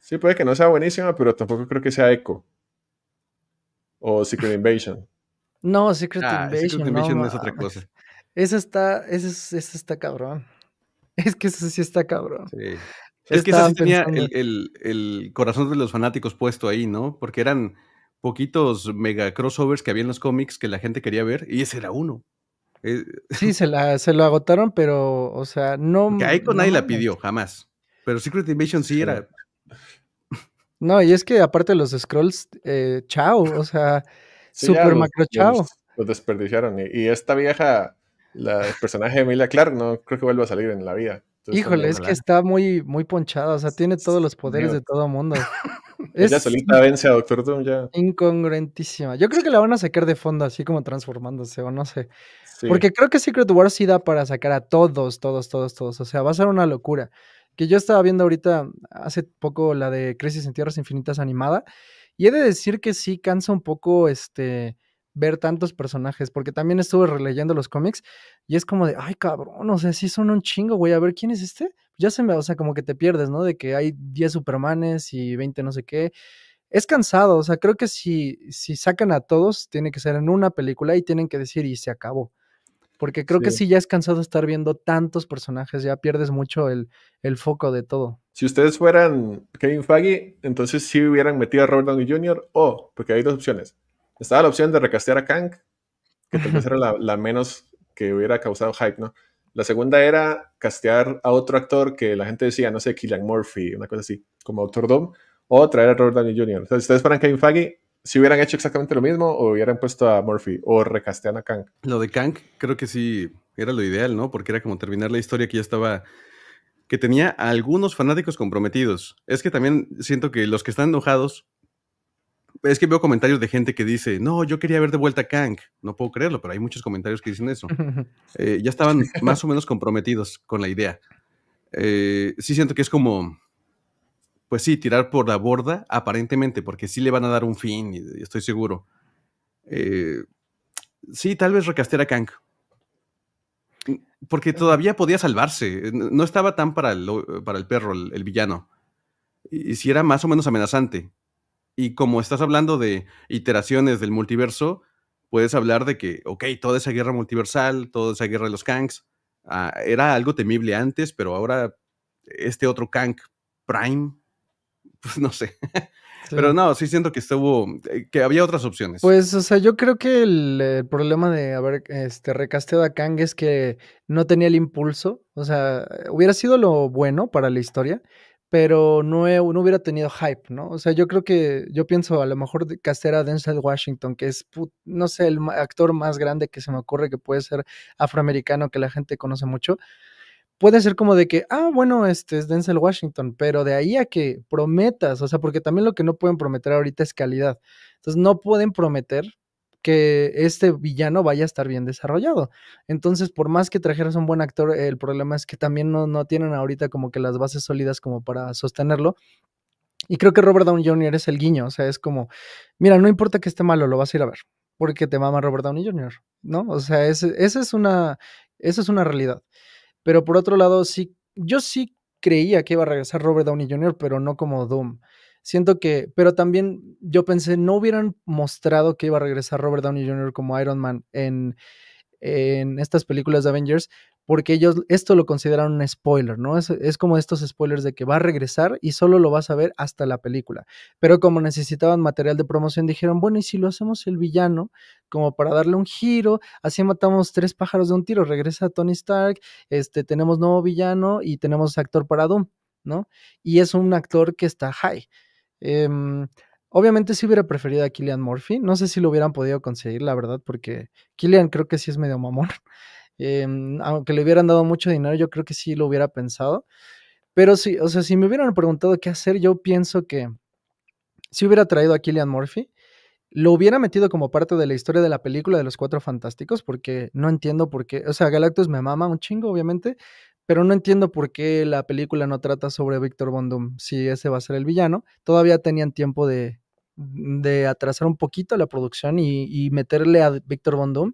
Sí, puede que no sea buenísima, pero tampoco creo que sea eco. ¿O Secret Invasion? No, Secret ah, Invasion. Secret Invasion no, es otra cosa. Esa está, esa, está cabrón. Es que eso sí está cabrón. Es que ese sí tenía el, corazón de los fanáticos puesto ahí, ¿no? Porque eran poquitos mega crossovers que había en los cómics que la gente quería ver y ese era uno. Eh, sí, se, se lo agotaron, pero, o sea, no. Que ahí nadie la pidió, jamás. Pero Secret Invasion sí. era. No, y es que aparte los scrolls, eh, chao, o sea, super macro chao. Los, desperdiciaron. Y, esta vieja, la, personaje de Emilia Clark, no creo que vuelva a salir en la vida. Híjole, es que está muy, muy ponchada, o sea, tiene todos los poderes de todo mundo. Ella solita vence a Doctor Doom ya. Incongruentísima. Yo creo que la van a sacar de fondo, así como transformándose, o no sé. Porque creo que Secret Wars sí da para sacar a todos, todos, todos, todos. O sea, va a ser una locura que yo estaba viendo ahorita hace poco la de Crisis en Tierras Infinitas animada, y he de decir que sí cansa un poco este ver tantos personajes, porque también estuve releyendo los cómics y es como de, ay cabrón, no sé, sí son un chingo, güey, a ver quién es este. Ya se me, o sea, como que te pierdes, ¿no? De que hay 10 Supermanes y 20 no sé qué es cansado, o sea, creo que si, si sacan a todos, tiene que ser en una película y tienen que decir y se acabó porque creo que sí ya es cansado estar viendo tantos personajes, ya pierdes mucho el, foco de todo. Si ustedes fueran Kevin Faggy, entonces sí hubieran metido a Robert Downey Jr. o, porque hay dos opciones. Estaba la opción de recastear a Kang, que tal vez era la, menos que hubiera causado hype, ¿no? La segunda era castear a otro actor que la gente decía, no sé, Killian Murphy, una cosa así, como Doctor Doom, o traer a Robert Downey Jr. O sea, si ustedes fueran Kevin Faggy si hubieran hecho exactamente lo mismo o hubieran puesto a Murphy o recastean a Kang. Lo de Kang creo que sí era lo ideal, ¿no? Porque era como terminar la historia que ya estaba que tenía a algunos fanáticos comprometidos. Es que también siento que los que están enojados es que veo comentarios de gente que dice, no, yo quería ver de vuelta a Kang. No puedo creerlo, pero hay muchos comentarios que dicen eso. Eh, ya estaban más o menos comprometidos con la idea. Eh, sí siento que es como, pues sí, tirar por la borda, aparentemente, porque sí le van a dar un fin, estoy seguro. Eh, sí, tal vez recastear a Kang. Mm, porque todavía podía salvarse. Eh, no estaba tan para el, para el perro, el, villano. Y si era más o menos amenazante. Y como estás hablando de iteraciones del multiverso, puedes hablar de que, ok, toda esa guerra multiversal, toda esa guerra de los Kangs, ah, era algo temible antes, pero ahora este otro Kang Prime pues no sé. Pero no, sí siento que estuvo, eh, que había otras opciones. Pues, o sea, yo creo que el, problema de haber este, recasteado a Kang es que no tenía el impulso. O sea, hubiera sido lo bueno para la historia, pero no, eh, hubiera tenido hype, ¿no? O sea, yo creo que, yo pienso a lo mejor de castear a Denzel Washington, que es, no sé, el actor más grande que se me ocurre que puede ser afroamericano, que la gente conoce mucho puede ser como de que, ah, bueno, este es Denzel Washington, pero de ahí a que prometas, o sea, porque también lo que no pueden prometer ahorita es calidad. Entonces, no pueden prometer que este villano vaya a estar bien desarrollado. Entonces, por más que trajeras un buen actor, el problema es que también no, tienen ahorita como que las bases sólidas como para sostenerlo. Y creo que Robert Downey Jr. es el guiño, o sea, es como, mira, no importa que esté malo, lo vas a ir a ver, porque te mama Robert Downey Jr., ¿no? O sea, esa es una, esa es una realidad. Pero por otro lado, sí, yo sí creía que iba a regresar Robert Downey Jr., pero no como Doom. Siento que, pero también yo pensé, no hubieran mostrado que iba a regresar Robert Downey Jr. como Iron Man en, en estas películas de Avengers, porque ellos esto lo consideran un spoiler, ¿no? Es, como estos spoilers de que va a regresar y solo lo vas a ver hasta la película. Pero como necesitaban material de promoción, dijeron, bueno, ¿y si lo hacemos el villano? Como para darle un giro, así matamos tres pájaros de un tiro, regresa Tony Stark, este, tenemos nuevo villano y tenemos actor para Doom, ¿no? Y es un actor que está high. Em, obviamente sí hubiera preferido a Killian Murphy. No sé si lo hubieran podido conseguir, la verdad, porque Killian creo que sí es medio mamón. Em, aunque le hubieran dado mucho dinero, yo creo que sí lo hubiera pensado. Pero sí, o sea, si me hubieran preguntado qué hacer, yo pienso que si hubiera traído a Killian Murphy, lo hubiera metido como parte de la historia de la película de los Cuatro Fantásticos, porque no entiendo por qué, o sea, Galactus me mama un chingo, obviamente, pero no entiendo por qué la película no trata sobre Víctor Bondum, si ese va a ser el villano. Todavía tenían tiempo de, de atrasar un poquito la producción y, y meterle a Víctor Bondum.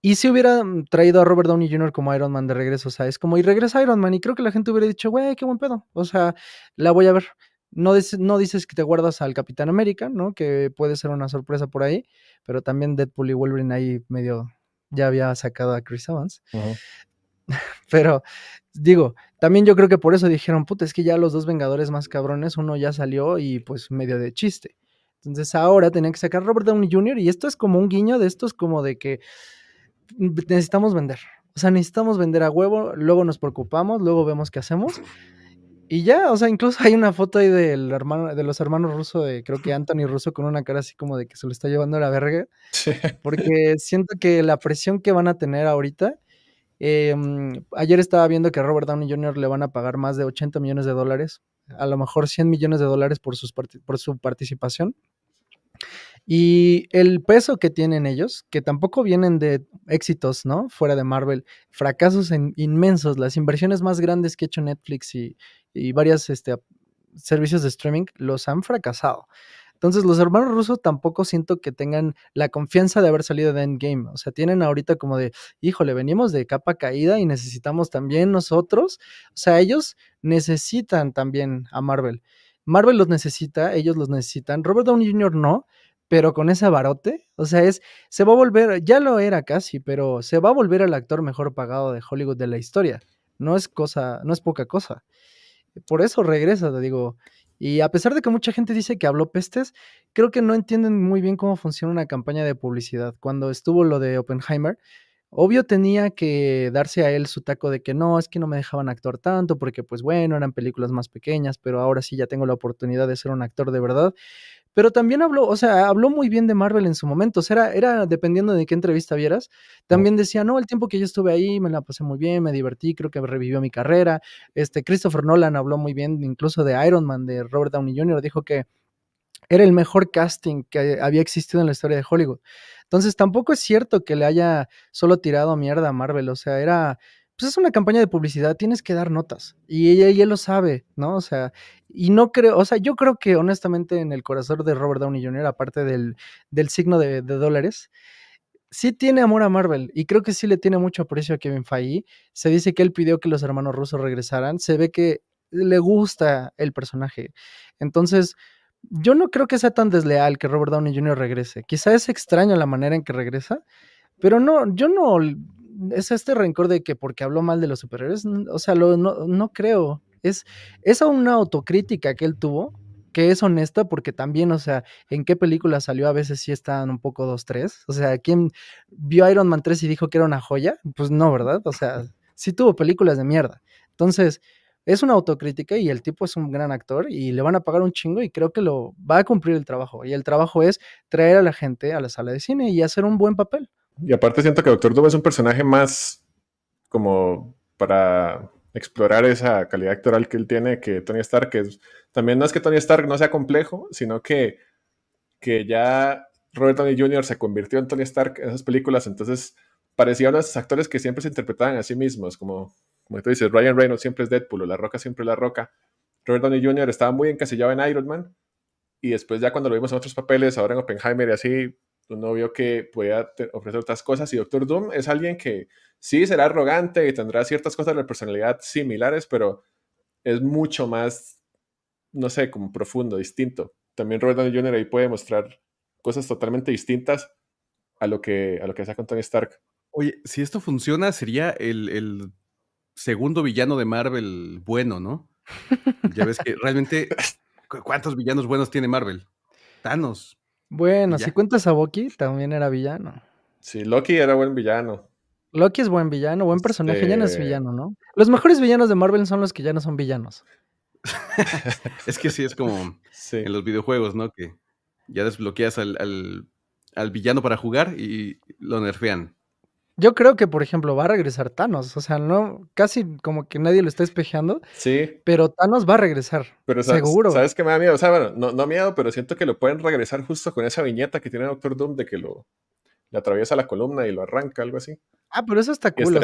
Y si hubiera mm, traído a Robert Downey Jr. como Iron Man de regreso, o sea, es como, y regresa Iron Man, y creo que la gente hubiera dicho, güey, qué buen pedo, o sea, la voy a ver. No, no, dices que te guardas al Capitán América, ¿no? Que puede ser una sorpresa por ahí, pero también Deadpool y Wolverine ahí medio ya había sacado a Chris Evans. Pero digo, también yo creo que por eso dijeron, puta, es que ya los dos Vengadores más cabrones, uno ya salió y pues medio de chiste. Entonces ahora tenían que sacar Robert Downey Jr. y esto es como un guiño de estos como de que necesitamos vender. O sea, necesitamos vender a huevo, luego nos preocupamos, luego vemos qué hacemos. Y ya, o sea, incluso hay una foto ahí del hermano, de los hermanos rusos, de creo que Anthony Russo, con una cara así como de que se le está llevando a la verga. Porque siento que la presión que van a tener ahorita. Em, ayer estaba viendo que a Robert Downey Jr. le van a pagar más de 80 millones de dólares, a lo mejor 100 millones de dólares por, sus por su participación. Y el peso que tienen ellos, que tampoco vienen de éxitos, ¿no? Fuera de Marvel, fracasos inmensos, las inversiones más grandes que ha hecho Netflix y, y varios este, servicios de streaming los han fracasado. Entonces, los hermanos rusos tampoco siento que tengan la confianza de haber salido de Endgame. O sea, tienen ahorita como de, híjole, venimos de capa caída y necesitamos también nosotros. O sea, ellos necesitan también a Marvel. Marvel los necesita, ellos los necesitan. Robert Downey Jr. no, pero con ese barote, o sea, es, se va a volver, ya lo era casi, pero se va a volver el actor mejor pagado de Hollywood de la historia. No es cosa, no es poca cosa. Por eso regresa, te digo. Y a pesar de que mucha gente dice que habló pestes, creo que no entienden muy bien cómo funciona una campaña de publicidad. Cuando estuvo lo de Oppenheimer, obvio tenía que darse a él su taco de que no, es que no me dejaban actuar tanto, porque pues bueno, eran películas más pequeñas, pero ahora sí ya tengo la oportunidad de ser un actor de verdad. Pero también habló, o sea, habló muy bien de Marvel en su momento. O sea, era, dependiendo de qué entrevista vieras. También decía, no, el tiempo que yo estuve ahí me la pasé muy bien, me divertí, creo que revivió mi carrera. Este, Christopher Nolan habló muy bien incluso de Iron Man, de Robert Downey Jr., dijo que era el mejor casting que había existido en la historia de Hollywood. Entonces tampoco es cierto que le haya solo tirado mierda a Marvel, o sea, era pues es una campaña de publicidad, tienes que dar notas. Y ella, él lo sabe, ¿no? O sea, y no creo, o sea, yo creo que honestamente en el corazón de Robert Downey Jr., aparte del, del signo de, dólares, sí tiene amor a Marvel y creo que sí le tiene mucho aprecio a Kevin Feige. Se dice que él pidió que los hermanos rusos regresaran, se ve que le gusta el personaje. Entonces, yo no creo que sea tan desleal que Robert Downey Jr. regrese. Quizá es extraña la manera en que regresa, pero no, yo no es este rencor de que porque habló mal de los superhéroes, o sea, lo, no, no, creo. Es, es una autocrítica que él tuvo, que es honesta, porque también, o sea, en qué película salió a veces sí están un poco dos, tres. O sea, ¿quién vio Iron Man 3 y dijo que era una joya? Pues no, ¿verdad? O sea, sí tuvo películas de mierda. Entonces, es una autocrítica y el tipo es un gran actor y le van a pagar un chingo y creo que lo va a cumplir el trabajo. Y el trabajo es traer a la gente a la sala de cine y hacer un buen papel. Y aparte siento que Doctor Doom es un personaje más como para explorar esa calidad actoral que él tiene que Tony Stark. Que también no es que Tony Stark no sea complejo, sino que, que ya Robert Downey Jr. se convirtió en Tony Stark en esas películas, entonces parecía uno esos actores que siempre se interpretaban a sí mismos, como, como tú dices, Ryan Reynolds siempre es Deadpool, La Roca siempre es La Roca. Robert Downey Jr. estaba muy encasillado en Iron Man, y después ya cuando lo vimos en otros papeles, ahora en Oppenheimer y así, un novio que pueda ofrecer otras cosas. Y Doctor Doom es alguien que sí será arrogante y tendrá ciertas cosas de personalidad similares, pero es mucho más, no sé, como profundo, distinto. También Robert Downey Jr. ahí puede mostrar cosas totalmente distintas a lo que, a lo que Tony Stark. Oye, si esto funciona, sería el, el segundo villano de Marvel bueno, ¿no? ya ves que realmente, ¿cuántos villanos buenos tiene Marvel? Thanos, bueno, si cuentas a Loki también era villano. Sí, Loki era buen villano. Loki es buen villano, buen personaje, ya no es este villano, ¿no? Los mejores villanos de Marvel son los que ya no son villanos. es que sí, es como en los videojuegos, ¿no? Que ya desbloqueas al, al, villano para jugar y lo nerfean. Yo creo que, por ejemplo, va a regresar Thanos. O sea, no, casi como que nadie lo está espejeando. Sí. Pero Thanos va a regresar. Pero seguro. ¿Sabes qué me da miedo? O sea, bueno, no, no miedo, pero siento que lo pueden regresar justo con esa viñeta que tiene Doctor Doom de que lo atraviesa la columna y lo arranca, algo así. Ah, pero eso está cool.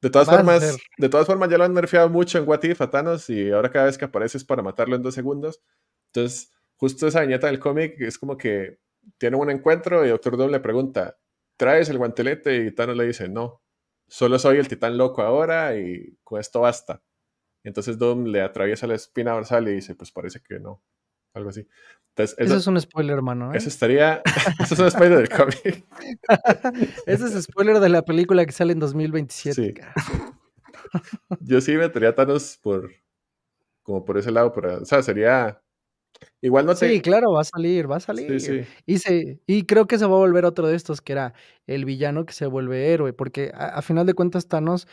De todas formas, de todas formas, ya lo han nerfeado mucho en What If a Thanos y ahora cada vez que apareces para matarlo en dos segundos. Entonces, justo esa viñeta del cómic es como que tiene un encuentro y Doctor Doom le pregunta, traes el guantelete y Thanos le dice, no, solo soy el titán loco ahora y con esto basta. Entonces Doom le atraviesa la espina dorsal y dice, pues parece que no, algo así. eso, es un spoiler, hermano. ¿eh? Eso estaría, eso es un spoiler del cómic. Ese es spoiler de la película que sale en 2027. Yo sí metería a Thanos por, como por ese lado, pero, o sea, sería Igual no sé Sí, claro, va a salir, va a salir. Y, creo que se va a volver otro de estos, que era el villano que se vuelve héroe, porque a, final de cuentas Thanos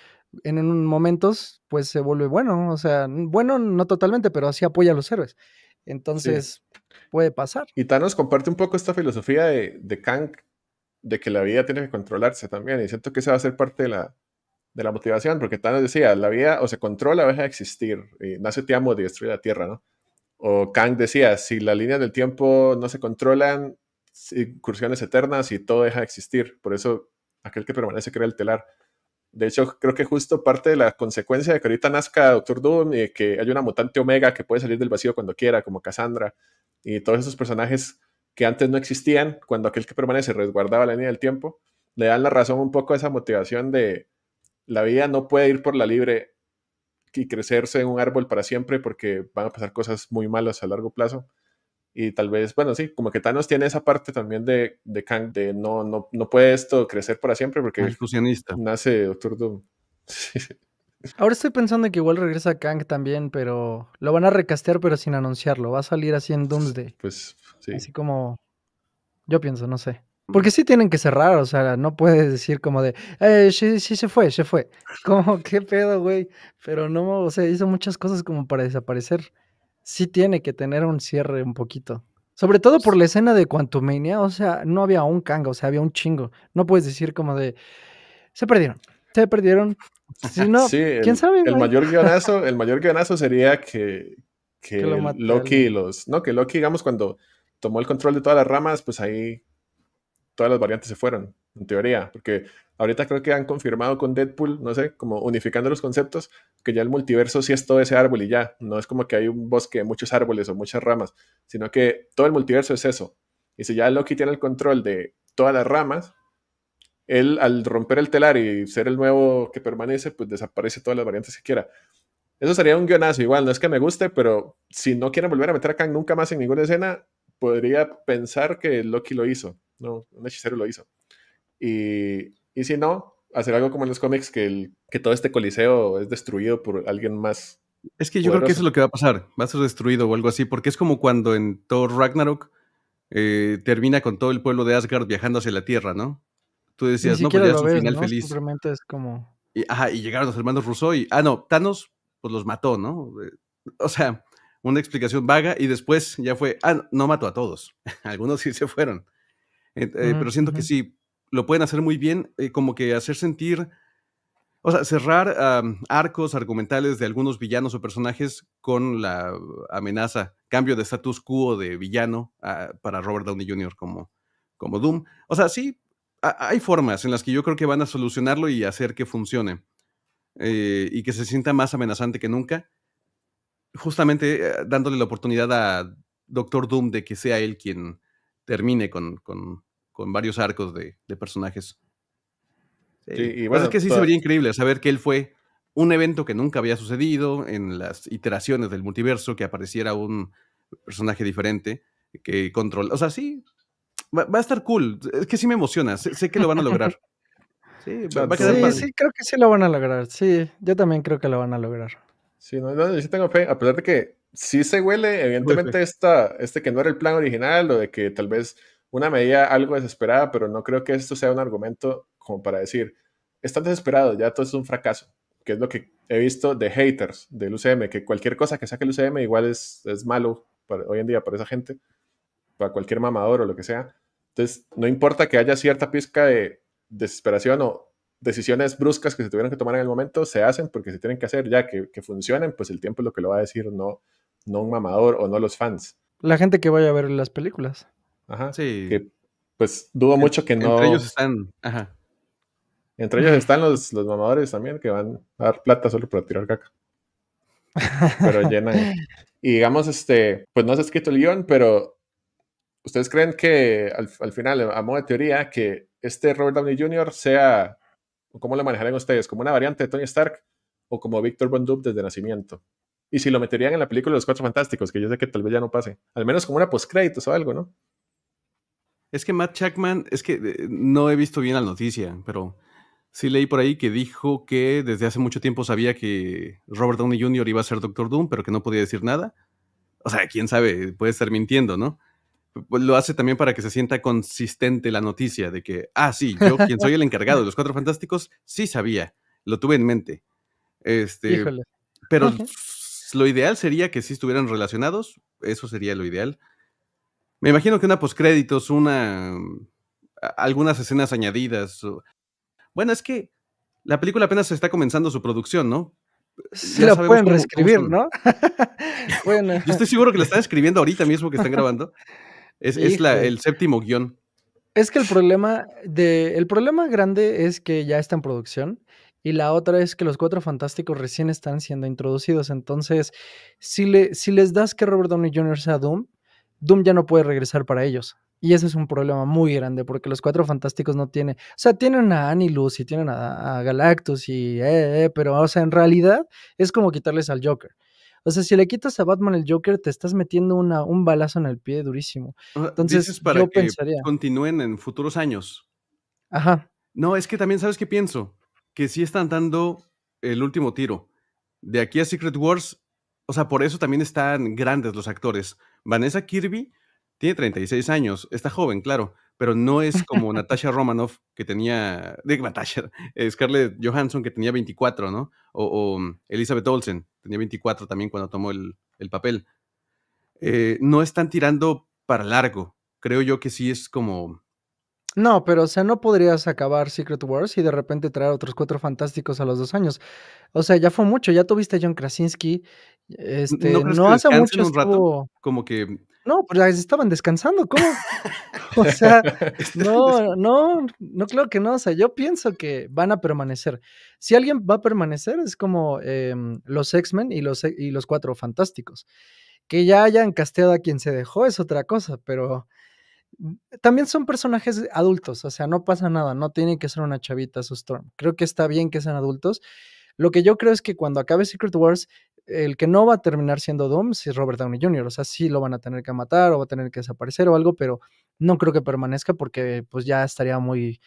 en, momentos pues se vuelve bueno, o sea, bueno, no totalmente, pero así apoya a los héroes. Entonces, puede pasar. Y Thanos comparte un poco esta filosofía de, de Kang, de que la vida tiene que controlarse también, y siento que esa va a ser parte de la, de la motivación, porque Thanos decía, la vida o se controla o deja de existir, y nace te amo y destruye la Tierra, ¿no? O Kang decía, si las líneas del tiempo no se controlan, incursiones eternas y todo deja de existir. Por eso aquel que permanece crea el telar. De hecho, creo que justo parte de la consecuencia de que ahorita nazca Doctor Doom y que hay una mutante Omega que puede salir del vacío cuando quiera, como Cassandra, y todos esos personajes que antes no existían, cuando aquel que permanece resguardaba la línea del tiempo, le dan la razón un poco a esa motivación de la vida no puede ir por la libre y crecerse en un árbol para siempre porque van a pasar cosas muy malas a largo plazo. Y tal vez, bueno, sí, como que Thanos tiene esa parte también de, de Kang, de no, no, no puede esto crecer para siempre porque nace Doctor Doom. Ahora estoy pensando que igual regresa Kang también, pero lo van a recastear, pero sin anunciarlo. Va a salir así en Doomsday. Pues sí. Así como yo pienso, no sé. Porque sí tienen que cerrar, o sea, no puedes decir como de, eh, sí, sí se fue, se fue. Como, qué pedo, güey. Pero no, o sea, hizo muchas cosas como para desaparecer. Sí tiene que tener un cierre un poquito. Sobre todo por pues la escena de Quantumania, o sea, no había un canga, o sea, había un chingo. No puedes decir como de, se perdieron, se perdieron. Si no, quién sabe. El mayor guionazo, el mayor guionazo sería que, que, y los, no, que Loki, digamos, cuando tomó el control de todas las ramas, pues ahí todas las variantes se fueron, en teoría, porque ahorita creo que han confirmado con Deadpool, no sé, como unificando los conceptos, que ya el multiverso sí es todo ese árbol y ya, no es como que hay un bosque de muchos árboles o muchas ramas, sino que todo el multiverso es eso. Y si ya Loki tiene el control de todas las ramas, él al romper el telar y ser el nuevo que permanece, pues desaparece todas las variantes que quiera. Eso sería un guionazo, igual, no es que me guste, pero si no quieren volver a meter a Kang nunca más en ninguna escena, podría pensar que Loki lo hizo, ¿no? Un hechicero lo hizo. Y, si no, hacer algo como en los cómics, que, que todo este coliseo es destruido por alguien más. Es que yo creo que eso es lo que va a pasar, va a ser destruido o algo así, porque es como cuando en Thor Ragnarok eh, termina con todo el pueblo de Asgard viajando hacia la Tierra, ¿no? Tú decías, no, pues final feliz. es como... Y, y llegaron los hermanos Russo y, ah, no, Thanos, pues los mató, ¿no? Eh, o sea, una explicación vaga y después ya fue, ah, no mató a todos. Algunos sí se fueron. Eh, eh, mm, pero siento que sí, lo pueden hacer muy bien, eh, como que hacer sentir, o sea, cerrar arcos argumentales de algunos villanos o personajes con la amenaza, cambio de status quo de villano ah, para Robert Downey Jr. como, como Doom. O sea, sí, hay formas en las que yo creo que van a solucionarlo y hacer que funcione y que se sienta más amenazante que nunca justamente eh, dándole la oportunidad a Doctor Doom de que sea él quien termine con, varios arcos de, personajes. Sí, es que sí sería increíble saber que él fue un evento que nunca había sucedido en las iteraciones del multiverso, que apareciera un personaje diferente que controla. O sea, sí, va, a estar cool. Es que sí me emociona. Sé, que lo van a lograr. sí, sí, creo que sí lo van a lograr. Sí, yo también creo que lo van a lograr. Sí, no, no, yo sí tengo fe, a pesar de que sí se huele, evidentemente, esta, este que no era el plan original, o de que tal vez una medida algo desesperada, pero no creo que esto sea un argumento como para decir, están desesperados, ya todo es un fracaso, que es lo que he visto de haters del UCM, que cualquier cosa que saque el UCM igual es, es malo hoy en día para esa gente, para cualquier mamador o lo que sea. Entonces, no importa que haya cierta pizca de desesperación o decisiones bruscas que se tuvieron que tomar en el momento se hacen porque se tienen que hacer ya que, funcionen, pues el tiempo es lo que lo va a decir, no, no un mamador o no los fans. La gente que vaya a ver las películas. Ajá. Sí. Que, pues dudo mucho que no. Entre ellos están. Ajá. Entre ellos están los, los mamadores también que van a dar plata solo para tirar caca. Pero llena... Y digamos, este, pues no se ha escrito el guión, pero ¿ustedes creen que al, al final, a modo de teoría, que este Robert Downey Jr. sea cómo lo manejarían ustedes? ¿Como una variante de Tony Stark o como Victor Von Doom desde nacimiento? Y si lo meterían en la película de Los Cuatro Fantásticos, que yo sé que tal vez ya no pase. Al menos como una postcréditos o algo, ¿no? Es que Matt Chapman, es que eh, no he visto bien la noticia, pero sí leí por ahí que dijo que desde hace mucho tiempo sabía que Robert Downey Jr. iba a ser Doctor Doom, pero que no podía decir nada. O sea, quién sabe, puede estar mintiendo, ¿no? Pues, lo hace también para que se sienta consistente la noticia de que, ah, sí, yo quien soy el encargado de los Cuatro Fantásticos, sí sabía, lo tuve en mente. Este, Pero lo ideal sería que sí estuvieran relacionados, eso sería lo ideal. Me imagino que una postcréditos, una mm, algunas escenas añadidas. Bueno, es que la película apenas está comenzando su producción, ¿no? Sí, la pueden reescribir, ¿no? Yo estoy seguro que la están escribiendo ahorita mismo que están grabando. Es, la, el séptimo guión. Es que el problema, de, el problema grande es que ya está en producción y la otra es que los cuatro fantásticos recién están siendo introducidos. Entonces, si, le, si les das que Robert Downey Jr. sea Doom, Doom ya no puede regresar para ellos. Y ese es un problema muy grande porque los cuatro fantásticos no tienen, o sea, tienen a Anilus y tienen a, Galactus y, eh, eh, eh, pero, o sea, en realidad es como quitarles al Joker. O sea, si le quitas a Batman el Joker, te estás metiendo un balazo en el pie durísimo. Entonces, ¿Dices para que continúen en futuros años. Ajá. No, es que también sabes qué pienso, que sí están dando el último tiro. De aquí a Secret Wars, o sea, por eso también están grandes los actores. Vanessa Kirby tiene 36 años, está joven, claro, pero no es como Natasha Romanoff, que tenía, de Natasha, eh, Scarlett Johansson, que tenía 24, ¿no? O, mm, Elizabeth Olsen, tenía 24 también cuando tomó el, papel. Eh, no están tirando para largo, creo yo que sí es como... No, pero o sea, no podrías acabar Secret Wars y de repente traer otros cuatro fantásticos a los dos años. O sea, ya fue mucho, ya tuviste a John Krasinski. no, este, hace mucho un Rato, como que no, pues estaban descansando, ¿cómo? O sea, no, no, no creo que no. O sea, yo pienso que van a permanecer. Si alguien va a permanecer, es como em, los X-Men y los, y los Cuatro Fantásticos. Que ya hayan casteado a quien se dejó es otra cosa, pero mm, también son personajes adultos, o sea, no pasa nada, no tiene que ser una chavita su Storm. Creo que está bien que sean adultos. Lo que yo creo es que cuando acabe Secret Wars el que no va a terminar siendo Doom es Robert Downey Jr. O sea, sí lo van a tener que matar o va a tener que desaparecer o algo, pero no creo que permanezca porque pues ya estaría muy,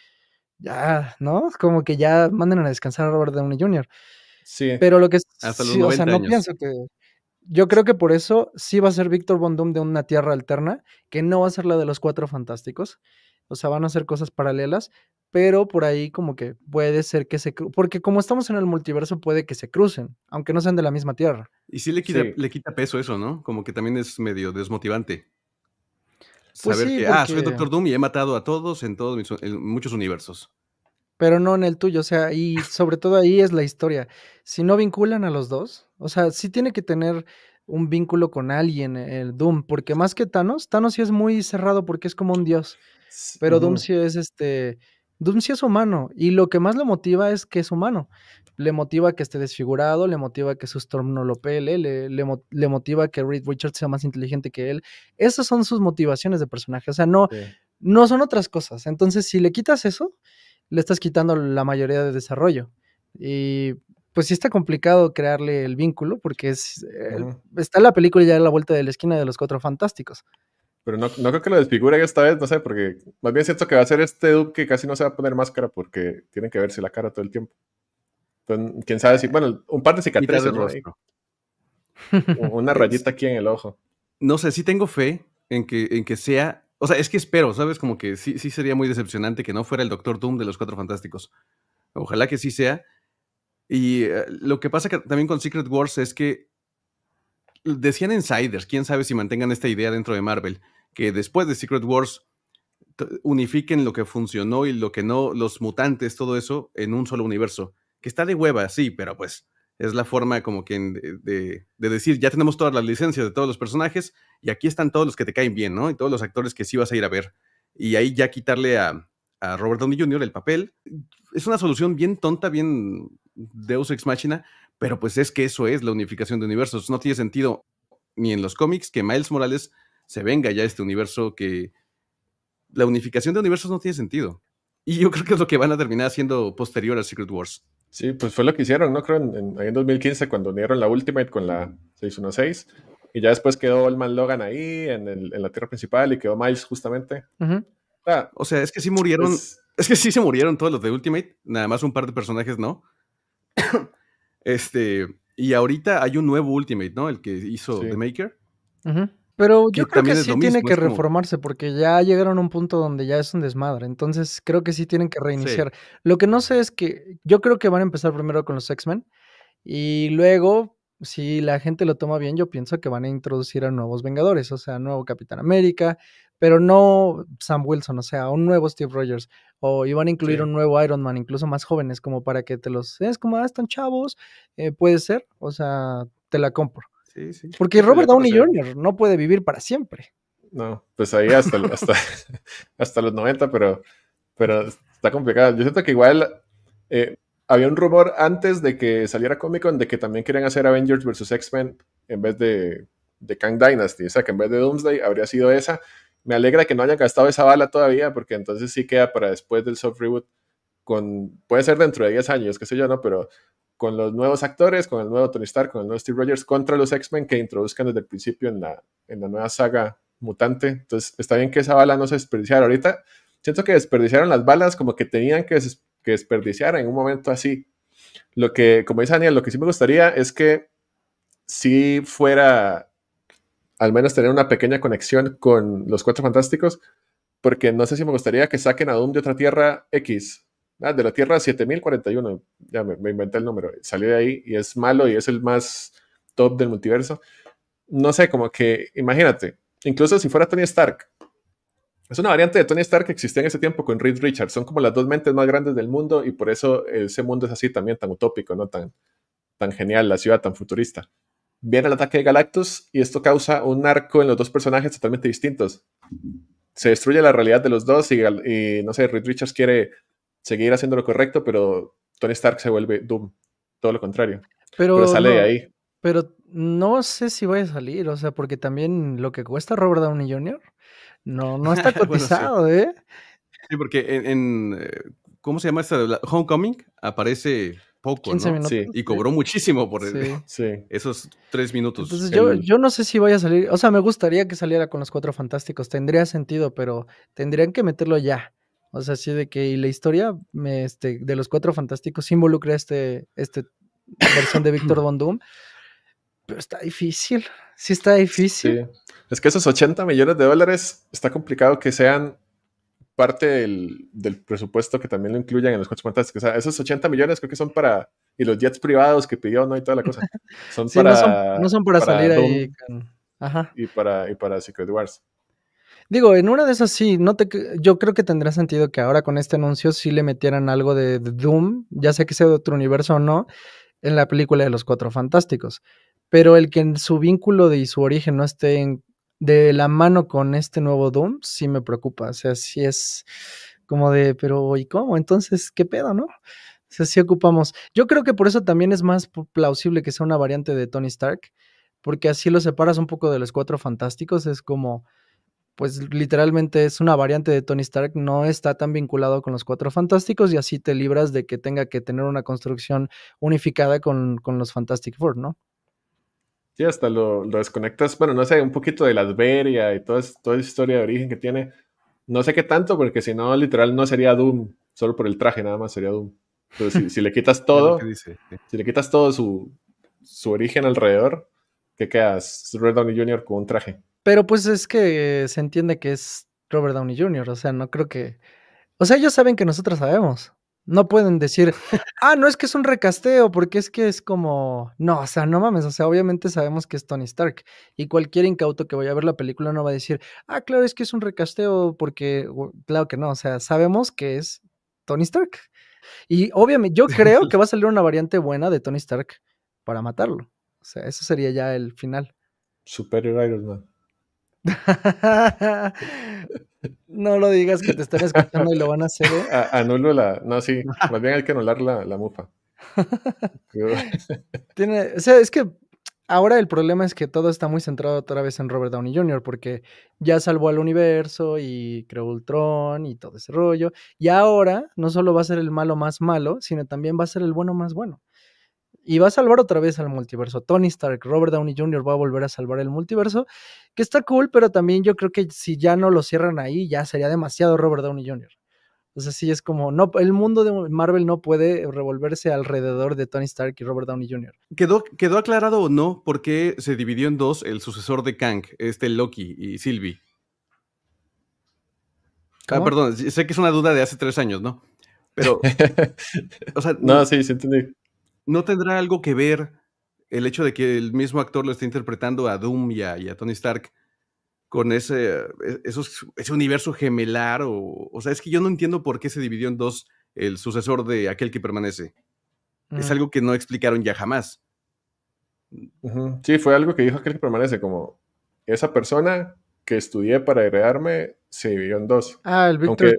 ya, ¿no? Como que ya manden a descansar a Robert Downey Jr. Sí. Pero lo que hasta o sea, no pienso que yo creo que por eso sí va a ser Víctor Von Doom de una tierra alterna, que no va a ser la de los cuatro fantásticos. O sea, van a ser cosas paralelas, pero por ahí como que puede ser que se crucen, porque como estamos en el multiverso puede que se crucen, aunque no sean de la misma Tierra. Y sí le quita, Le quita peso eso, ¿no? Como que también es medio desmotivante. Pues Saber que, ah, soy Doctor Doom y he matado a todos en todos en muchos universos. Pero no en el tuyo, o sea, y sobre todo ahí es la historia. Si no vinculan a los dos, o sea, sí tiene que tener un vínculo con alguien, el Doom, porque más que Thanos, Thanos sí es muy cerrado porque es como un dios, pero Doom sí es este, Doom sí es humano y lo que más le motiva es que es humano. Le motiva que esté desfigurado, le motiva que su Storm no lo pele, le, motiva que Reed Richards sea más inteligente que él. Esas son sus motivaciones de personaje, o sea, no, no son otras cosas. Entonces, si le quitas eso, le estás quitando la mayoría de desarrollo. Y pues sí está complicado crearle el vínculo porque es, eh, está la película ya a la vuelta de la esquina de los cuatro fantásticos. Pero no, creo que lo desfigure esta vez, no sé, porque más bien siento que va a ser este Duke que casi no se va a poner máscara porque tiene que verse la cara todo el tiempo. quién sabe si, bueno, un par de cicatrices. ¿no? Una rayita aquí en el ojo. No sé, sí tengo fe en que, en que sea. O sea, es que espero, ¿sabes? Como que sí, sí sería muy decepcionante que no fuera el Doctor Doom de los Cuatro Fantásticos. Ojalá que sí sea. Y eh, lo que pasa también con Secret Wars es que decían insiders, quién sabe si mantengan esta idea dentro de Marvel que después de Secret Wars unifiquen lo que funcionó y lo que no, los mutantes, todo eso, en un solo universo. Que está de hueva, sí, pero pues es la forma como que de, decir, ya tenemos todas las licencias de todos los personajes y aquí están todos los que te caen bien, ¿no? Y todos los actores que sí vas a ir a ver. Y ahí ya quitarle a, a Robert Downey Jr. el papel. Es una solución bien tonta, bien Deus Ex Machina, pero pues es que eso es la unificación de universos. No tiene sentido ni en los cómics que Miles Morales se venga ya este universo que la unificación de universos no tiene sentido. Y yo creo que es lo que van a terminar haciendo posterior a Secret Wars. Sí, pues fue lo que hicieron, ¿no? Creo en, en 2015 cuando unieron la Ultimate con la 616. Y ya después quedó Olman Logan ahí en, el, en, la Tierra Principal y quedó Miles justamente. o sea, es que sí murieron. Pues, es... que sí se murieron todos los de Ultimate. Nada más un par de personajes, ¿no? este. Y ahorita hay un nuevo Ultimate, ¿no? El que hizo The Maker. Pero yo creo que sí tiene que reformarse porque ya llegaron a un punto donde ya es un desmadre. Entonces creo que sí tienen que reiniciar. Lo que no sé es que yo creo que van a empezar primero con los X-Men y luego, si la gente lo toma bien, yo pienso que van a introducir a nuevos Vengadores, o sea, nuevo Capitán América, pero no Sam Wilson, o sea, un nuevo Steve Rogers, o iban a incluir un nuevo Iron Man, incluso más jóvenes, como para que te los, es como, ah, están chavos, eh, puede ser, o sea, te la compro. Porque Robert Downey Jr. no puede vivir para siempre. No, pues ahí hasta, hasta, los 90, pero, pero está complicado. Yo siento que igual eh, había un rumor antes de que saliera Comic Con de que también querían hacer Avengers vs. X-Men en vez de, de Kang Dynasty. O sea, que en vez de Doomsday habría sido esa. Me alegra que no hayan gastado esa bala todavía, porque entonces sí queda para después del soft reboot. Con, puede ser dentro de 10 años, qué sé yo, ¿no? Pero con los nuevos actores, con el nuevo Tony Stark, con el nuevo Steve Rogers, contra los X-Men que introduzcan desde el principio en la, en la nueva saga mutante. Entonces, está bien que esa bala no se desperdiciara. Ahorita siento que desperdiciaron las balas como que tenían que, desperdiciar en un momento así. Lo que, como dice Daniel, lo que sí me gustaría es que si fuera al menos tener una pequeña conexión con los Cuatro Fantásticos, porque no sé si me gustaría que saquen a Doom de otra Tierra X, Ah, de la Tierra 7041, ya me, inventé el número, salió de ahí y es malo y es el más top del multiverso. No sé, como que, imagínate, incluso si fuera Tony Stark, es una variante de Tony Stark que existía en ese tiempo con Reed Richards, son como las dos mentes más grandes del mundo y por eso ese mundo es así también tan utópico, ¿no? Tan, tan genial, la ciudad tan futurista. Viene el ataque de Galactus y esto causa un arco en los dos personajes totalmente distintos. Se destruye la realidad de los dos y, y no sé, Reed Richards quiere seguir haciendo lo correcto, pero Tony Stark se vuelve Doom. Todo lo contrario. Pero, sale ahí. Pero no sé si voy a salir, o sea, porque también lo que cuesta Robert Downey Jr. no, no está cotizado, ¿eh? Sí, porque en, eh, ¿Cómo se llama esta? Homecoming aparece poco, ¿no? Sí. Y cobró muchísimo por esos tres minutos. Entonces yo, yo, no sé si vaya a salir, o sea, me gustaría que saliera con los Cuatro Fantásticos, tendría sentido, pero tendrían que meterlo ya. O sea, sí, de que la historia este, de los cuatro fantásticos involucra este, este versión de Víctor Von Doom. Pero está difícil. Sí está difícil. Es que esos 80 millones de dólares está complicado que sean parte del, presupuesto que también lo incluyan en los cuatro fantásticos. O sea, esos 80 millones creo que son para. Y los jets privados que pidió, ¿no? Y toda la cosa. Son para. No son, para, salir ahí. Ajá. Y para, y para Secret Wars. Digo, en una de esas sí, yo creo que tendría sentido que ahora con este anuncio sí le metieran algo de, Doom, ya sea que sea de otro universo o no, en la película de los Cuatro Fantásticos. Pero el que en su vínculo y su origen no esté de la mano con este nuevo Doom, sí me preocupa. O sea, sí es como de, pero ¿y cómo? Entonces, ¿qué pedo, no? O sea, sí ocupamos. Yo creo que por eso también es más plausible que sea una variante de Tony Stark, porque así lo separas un poco de los Cuatro Fantásticos. Es como, pues literalmente es una variante de Tony Stark, no está tan vinculado con los Cuatro Fantásticos y así te libras de que tenga que tener una construcción unificada con, con los Fantastic Four, ¿no? Sí, hasta lo, desconectas, bueno, no sé, un poquito de la adveria y toda, toda esa historia de origen que tiene. No sé qué tanto, porque si no, literal no sería Doom, solo por el traje nada más sería Doom. Pero si, le quitas todo, si le quitas todo su, origen alrededor, ¿qué quedas? Red Downey Jr. con un traje. Pero pues es que se entiende que es Robert Downey Jr., o sea, no creo que... O sea, ellos saben que nosotros sabemos. No pueden decir, ah, no es que es un recasteo, porque es que es como, no, o sea, no mames, o sea, obviamente sabemos que es Tony Stark y cualquier incauto que vaya a ver la película no va a decir, ah, claro, es que es un recasteo, porque, claro que no, o sea, sabemos que es Tony Stark. Y obviamente, yo creo que va a salir una variante buena de Tony Stark para matarlo. O sea, eso sería ya el final. Superior Iron Man. no lo digas que te están escuchando y lo van a hacer. ¿eh? anulo la. No, sí. Más bien hay que anular la, mufa. Tiene, o sea, es que ahora el problema es que todo está muy centrado otra vez en Robert Downey Jr., porque ya salvó al universo y creó Ultron y todo ese rollo. Y ahora no solo va a ser el malo más malo, sino también va a ser el bueno más bueno y va a salvar otra vez al multiverso. Tony Stark, Robert Downey Jr. va a volver a salvar el multiverso, que está cool, pero también yo creo que si ya no lo cierran ahí, ya sería demasiado Robert Downey Jr. Entonces sí es como, no, el mundo de Marvel no puede revolverse alrededor de Tony Stark y Robert Downey Jr. ¿Quedó, quedó aclarado o no por qué se dividió en dos el sucesor de Kang, este Loki y Sylvie? Ah, perdón, sé que es una duda de hace tres años, ¿no? Pero, no, sí, sí ¿No tendrá algo que ver el hecho de que el mismo actor lo esté interpretando a Doom y a, Tony Stark con ese, e, ese universo gemelar? O, sea, es que yo no entiendo por qué se dividió en dos el sucesor de aquel que permanece. Es mm. algo que no explicaron ya jamás. Sí, fue algo que dijo aquel que permanece, como esa persona que estudié para heredarme se dividió en dos. Ah, el Victor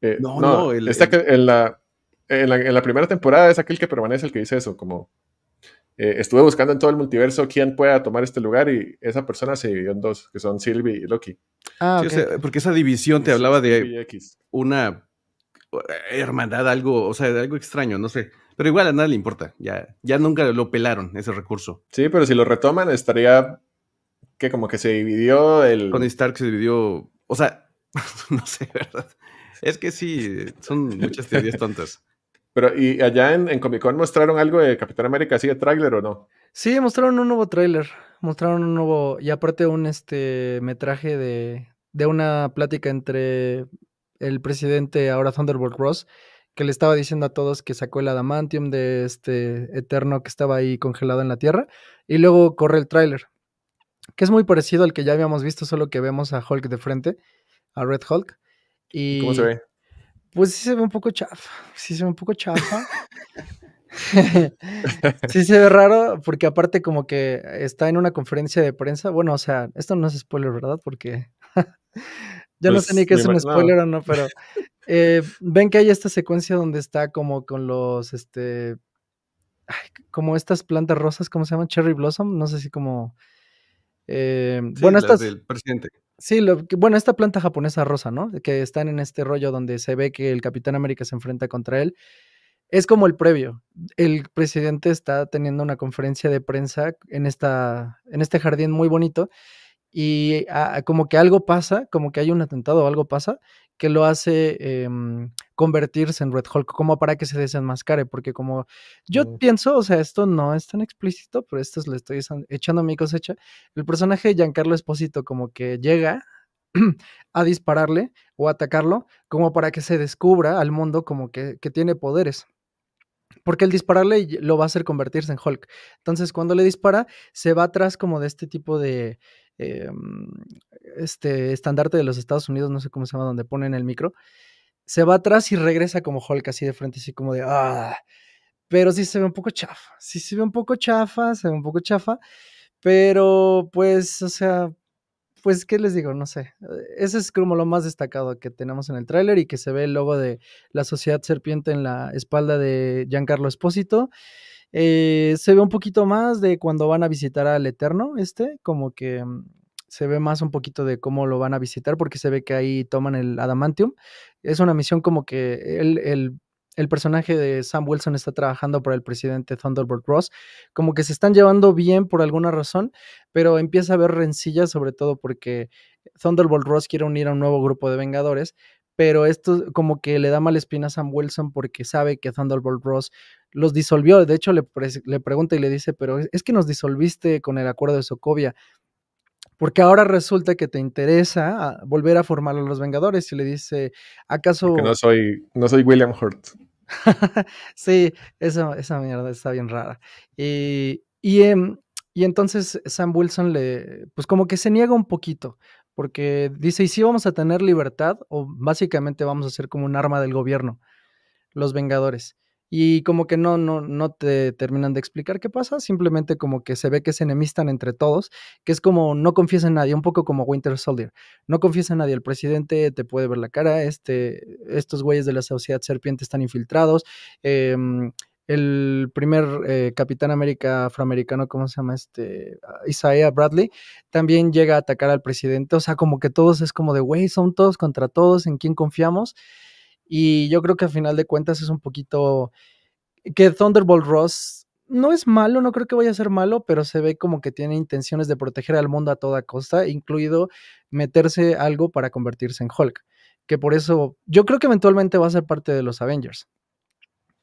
eh, no, no, el, la, en la, primera temporada es aquel que permanece el que dice eso, como eh, estuve buscando en todo el multiverso quién pueda tomar este lugar y esa persona se dividió en dos, que son Sylvie y Loki. Ah, porque esa división te hablaba de una eh, hermandad, algo, o sea, algo extraño, no sé. Pero igual a nada le importa, ya, ya nunca lo pelaron ese recurso. Sí, pero si lo retoman estaría que como que se dividió el... con Stark se dividió, o sea, no sé, ¿verdad? Es que sí, son muchas teorías tontas. Pero, ¿y allá en, Comic Con mostraron algo de Capitán América? ¿Sigue tráiler o no? Sí, mostraron un nuevo tráiler. Mostraron un nuevo. Y aparte, un este metraje de, de una plática entre el presidente, ahora Thunderbolt Ross, que le estaba diciendo a todos que sacó el adamantium de este eterno que estaba ahí congelado en la Tierra. Y luego corre el tráiler, que es muy parecido al que ya habíamos visto, solo que vemos a Hulk de frente, a Red Hulk. Y, ¿Cómo se ve? Pues sí se ve un poco chafa, sí se ve un poco chafa. sí se ve raro porque aparte como que está en una conferencia de prensa, bueno, o sea, esto no es spoiler, ¿verdad? Porque ya no sé ni pues qué es un spoiler o no, pero eh, ven que hay esta secuencia donde está como con los, este, como estas plantas rosas, ¿cómo se llaman? Cherry Blossom, no sé si como... Eh, bueno, estas... Del presidente. Sí, bueno, esta planta japonesa rosa, ¿no? Que están en este rollo donde se ve que el Capitán América se enfrenta contra él. Es como el previo. El presidente está teniendo una conferencia de prensa en, esta, en este jardín muy bonito y ah, como que algo pasa, como que hay un atentado o algo pasa que lo hace em, convertirse en Red Hulk, como para que se desenmascare, porque como yo pienso, o sea, esto no es tan explícito, pero esto le estoy echando mi cosecha, el personaje de Giancarlo Esposito como que llega a dispararle o atacarlo, como para que se descubra al mundo como que, que tiene poderes porque el dispararle lo va a hacer convertirse en Hulk. Entonces, cuando le dispara, se va atrás como de este tipo de Em, este estandarte de los Estados Unidos, no sé cómo se llama, donde ponen el micro, se va atrás y regresa como Hulk así de frente, así como de, ah, pero sí se ve un poco chafa, sí se ve un poco chafa, se ve un poco chafa, pero pues, o sea, pues, ¿qué les digo? No sé. Ese es como lo más destacado que tenemos en el tráiler y que se ve el logo de la Sociedad Serpiente en la espalda de Giancarlo Espósito. Eh, se ve un poquito más de cuando van a visitar al Eterno, este, como que mm, se ve más un poquito de cómo lo van a visitar, porque se ve que ahí toman el Adamantium. Es una misión como que el, el, personaje de Sam Wilson está trabajando para el presidente Thunderbolt Ross, como que se están llevando bien por alguna razón, pero empieza a haber rencillas, sobre todo porque Thunderbolt Ross quiere unir a un nuevo grupo de Vengadores, pero esto como que le da mala espina a Sam Wilson porque sabe que Thunderbolt Ross los disolvió. De hecho, le, pregunta y le dice, pero es que nos disolviste con el acuerdo de Socovia, porque ahora resulta que te interesa ah, volver a formar a los Vengadores. Y le dice, ¿acaso... no soy, no soy William Hurt. sí, eso, esa mierda está bien rara. Y, em, y entonces Sam Wilson le, pues como que se niega un poquito, porque dice, ¿y si vamos a tener libertad o básicamente vamos a ser como un arma del gobierno, los Vengadores? y como que no, no, no te terminan de explicar qué pasa, simplemente como que se ve que se enemistan entre todos, que es como no confiesa en nadie, un poco como Winter Soldier, no confiesa en nadie, el presidente te puede ver la cara, este, estos güeyes de la sociedad serpiente están infiltrados, em, el primer eh, Capitán América afroamericano, ¿cómo se llama? Este, ah, Isaiah Bradley, también llega a atacar al presidente, o sea, como que todos es como de, güey, son todos contra todos, ¿en quién confiamos? Y yo creo que a final de cuentas es un poquito que Thunderbolt Ross no es malo, no creo que vaya a ser malo, pero se ve como que tiene intenciones de proteger al mundo a toda costa, incluido meterse algo para convertirse en Hulk. Que por eso yo creo que eventualmente va a ser parte de los Avengers,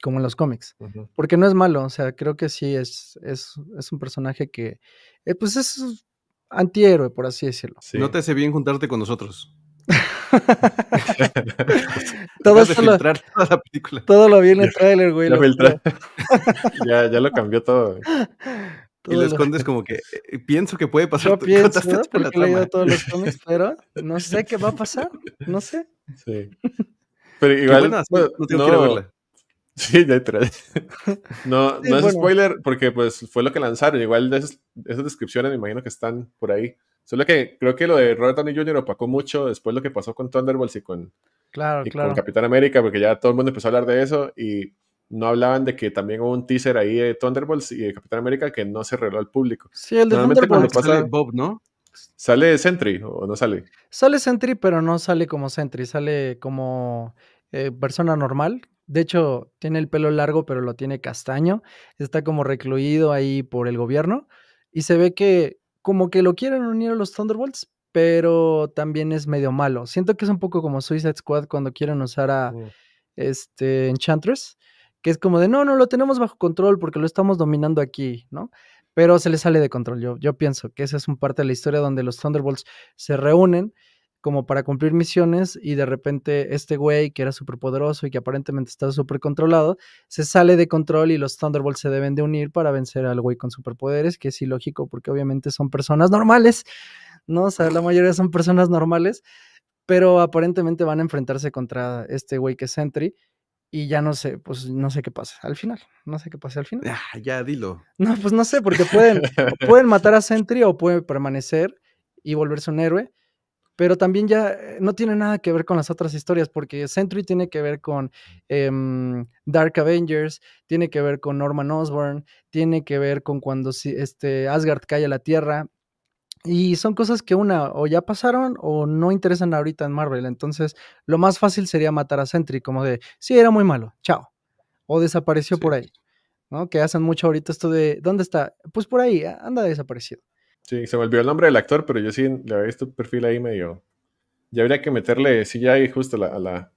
como en los cómics, porque no es malo, o sea, creo que sí es, es, un personaje que, eh, pues es antihéroe, por así decirlo. No te hace bien juntarte con nosotros. todo, lo, toda la película. todo lo vi en el tráiler, güey. Ya, ya, ya, lo cambió todo. y lo escondes como que eh, pienso que puede pasar. Yo pienso, ¿no? porque he leído todos los pero no sé qué va a pasar, no sé. Sí. Pero igual, no, no, que verla. Sí, ya No, no es spoiler porque pues fue lo que lanzaron. Igual esas descripciones me imagino que están por ahí. Solo que creo que lo de Robert Downey Jr. opacó mucho después lo que pasó con Thunderbolts y con, claro, Capitán América, porque ya todo el mundo empezó a hablar de eso y no hablaban de que también hubo un teaser ahí de Thunderbolts y de Capitán América que no se reveló al público. Sí, el de Thunderbolts sale Bob, ¿no? ¿Sale Sentry o no sale? Sale Sentry, pero no sale como Sentry, sale como eh, persona normal. De hecho, tiene el pelo largo, pero lo tiene castaño. Está como recluido ahí por el gobierno. Y se ve que como que lo quieren unir a los Thunderbolts, pero también es medio malo. Siento que es un poco como Suicide Squad cuando quieren usar a este Enchantress, que es como de no, no lo tenemos bajo control porque lo estamos dominando aquí, ¿no? Pero se le sale de control. Yo, yo pienso que esa es un parte de la historia donde los Thunderbolts se reúnen como para cumplir misiones y de repente este güey que era súper poderoso y que aparentemente estaba súper controlado, se sale de control y los Thunderbolts se deben de unir para vencer al güey con superpoderes, que es ilógico porque obviamente son personas normales, ¿no? O sea, la mayoría son personas normales, pero aparentemente van a enfrentarse contra este güey que es Sentry y ya no sé, pues no sé qué pasa al final, no sé qué pasa al final. ya ah, ya, dilo. No, pues no sé, porque pueden, pueden matar a Sentry o pueden permanecer y volverse un héroe pero también ya eh, no tiene nada que ver con las otras historias, porque Sentry tiene que ver con em, Dark Avengers, tiene que ver con Norman Osborn, tiene que ver con cuando este, Asgard cae a la Tierra, y son cosas que una o ya pasaron o no interesan ahorita en Marvel. Entonces, lo más fácil sería matar a Sentry, como de, sí, era muy malo, chao. O desapareció por ahí. ¿no? Que hacen mucho ahorita esto de, ¿dónde está? Pues por ahí, anda desaparecido. Sí, se me olvidó el nombre del actor, pero yo sí le había visto perfil ahí medio. Ya habría que meterle sí ahí justo a la,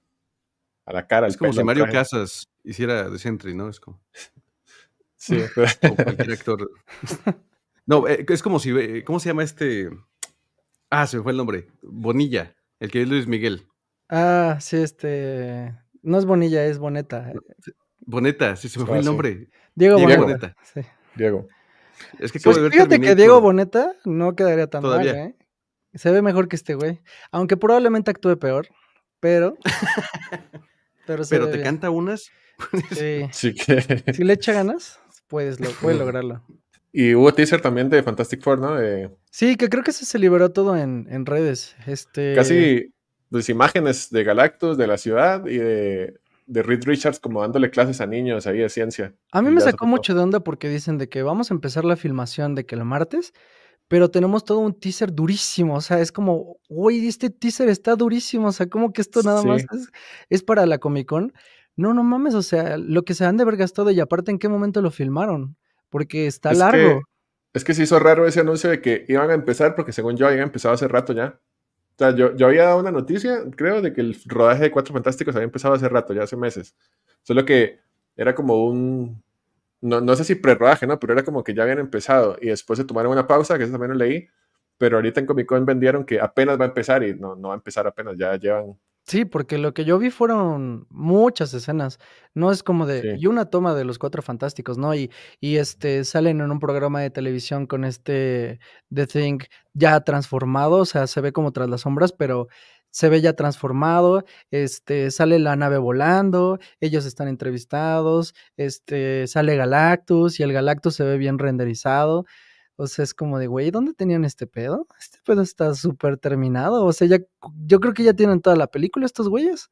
a la cara. Es como si Mario Casas hiciera de Sentry, ¿no? Es como. Sí, pero... o cualquier actor. No, eh, es como si. ¿Cómo se llama este? Ah, se me fue el nombre. Bonilla, el que es Luis Miguel. Ah, sí, este. No es Bonilla, es Boneta. Boneta, sí, se me ah, fue el nombre. Diego, Boneta. Boneta. Diego. Es que pues fíjate que Diego Boneta no quedaría tan mal, ¿eh? Se ve mejor que este güey. Aunque probablemente actúe peor, pero. pero, pero te canta unas. Sí. Si le echa ganas, puedes lo puede lograrlo. Y hubo teaser también de Fantastic Four, ¿no? Eh, sí, que creo que eso se liberó todo en, redes. Este... Casi pues, imágenes de Galactus, de la ciudad y de de Reed Richards como dándole clases a niños ahí de ciencia. A mí me sacó mucho de onda porque dicen de que vamos a empezar la filmación de que el martes, pero tenemos todo un teaser durísimo, o sea, es como, uy, este teaser está durísimo, o sea, como que esto nada más es, para la Comic Con. No, no mames, o sea, lo que se han de ver gastado y aparte en qué momento lo filmaron, porque está largo. es que se hizo raro ese anuncio de que iban a empezar, porque según yo había empezado hace rato ya. O sea, yo, yo había dado una noticia, creo, de que el rodaje de Cuatro Fantásticos había empezado hace rato, ya hace meses. Solo que era como un, no, no sé si prerrodaje, ¿no? Pero era como que ya habían empezado y después se tomaron una pausa, que eso también lo leí, pero ahorita en Comic Con vendieron que apenas va a empezar y no, no va a empezar apenas, ya llevan Sí, porque lo que yo vi fueron muchas escenas. No es como de. Y una toma de los cuatro fantásticos, ¿no? Y, y este salen en un programa de televisión con este The Thing ya transformado. O sea, se ve como tras las sombras, pero se ve ya transformado. Este, sale la nave volando. Ellos están entrevistados. Este, sale Galactus y el Galactus se ve bien renderizado. O sea, es como de, güey, ¿dónde tenían este pedo? Este pedo está súper terminado. O sea, ya, yo creo que ya tienen toda la película estos güeyes.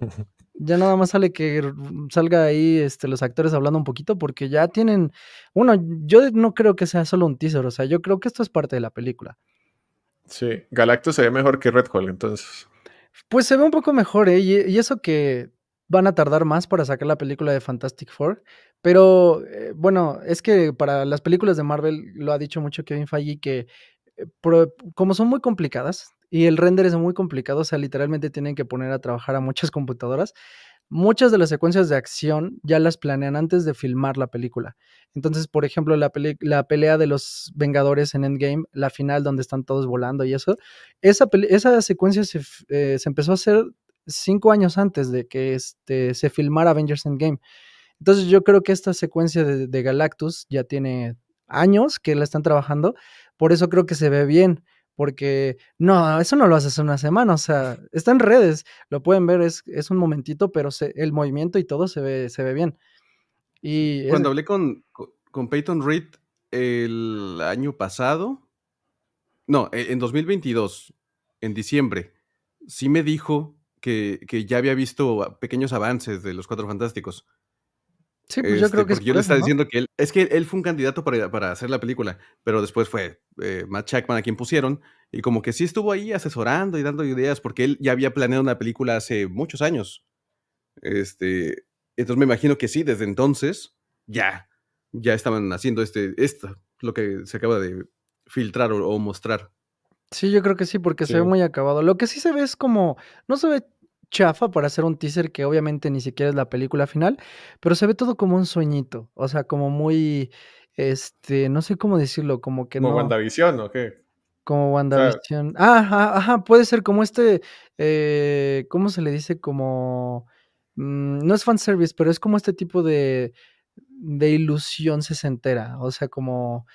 Ya nada más sale que salga ahí este, los actores hablando un poquito porque ya tienen, bueno, yo no creo que sea solo un teaser, o sea, yo creo que esto es parte de la película. Sí, Galactus se ve mejor que Red Hulk, entonces. Pues se ve un poco mejor, ¿eh? Y, y eso que van a tardar más para sacar la película de Fantastic Four, pero eh, bueno, es que para las películas de Marvel lo ha dicho mucho Kevin Feige que eh, como son muy complicadas y el render es muy complicado, o sea, literalmente tienen que poner a trabajar a muchas computadoras. Muchas de las secuencias de acción ya las planean antes de filmar la película. Entonces, por ejemplo, la, pelea de los Vengadores en Endgame, la final donde están todos volando y eso, esa, secuencia eh, se, empezó a hacer cinco años antes de que este, se filmara Avengers Endgame. Entonces yo creo que esta secuencia de, Galactus ya tiene años que la están trabajando, por eso creo que se ve bien porque no, eso no lo haces en una semana, o sea, está en redes, lo pueden ver, es, un momentito, pero el movimiento y todo se ve, se ve bien. Y Cuando hablé con, Peyton Reed el año pasado, no, e, en 2022, en diciembre, sí me dijo que ya había visto pequeños avances de los Cuatro Fantásticos, Sí, pues yo creo este, que es yo le estaba diciendo que él, es que él fue un candidato para, hacer la película, pero después fue eh, Matt Shackman a quien pusieron y como que sí estuvo ahí asesorando y dando ideas porque él ya había planeado una película hace muchos años. Este, entonces me imagino que sí, desde entonces ya, ya estaban haciendo este, esto, lo que se acaba de filtrar o, mostrar. Sí, yo creo que sí, porque se ve muy acabado. Lo que sí se ve es como, no se ve chafa para hacer un teaser que obviamente ni siquiera es la película final, pero se ve todo como un sueñito, o sea, como muy, este, no sé cómo decirlo, como que... Como WandaVision o qué. Como WandaVision. ajá, ajá, puede ser como este, eh, ¿cómo se le dice? Como... Mm, no es fanservice, pero es como este tipo de de ilusión se entera, o sea, como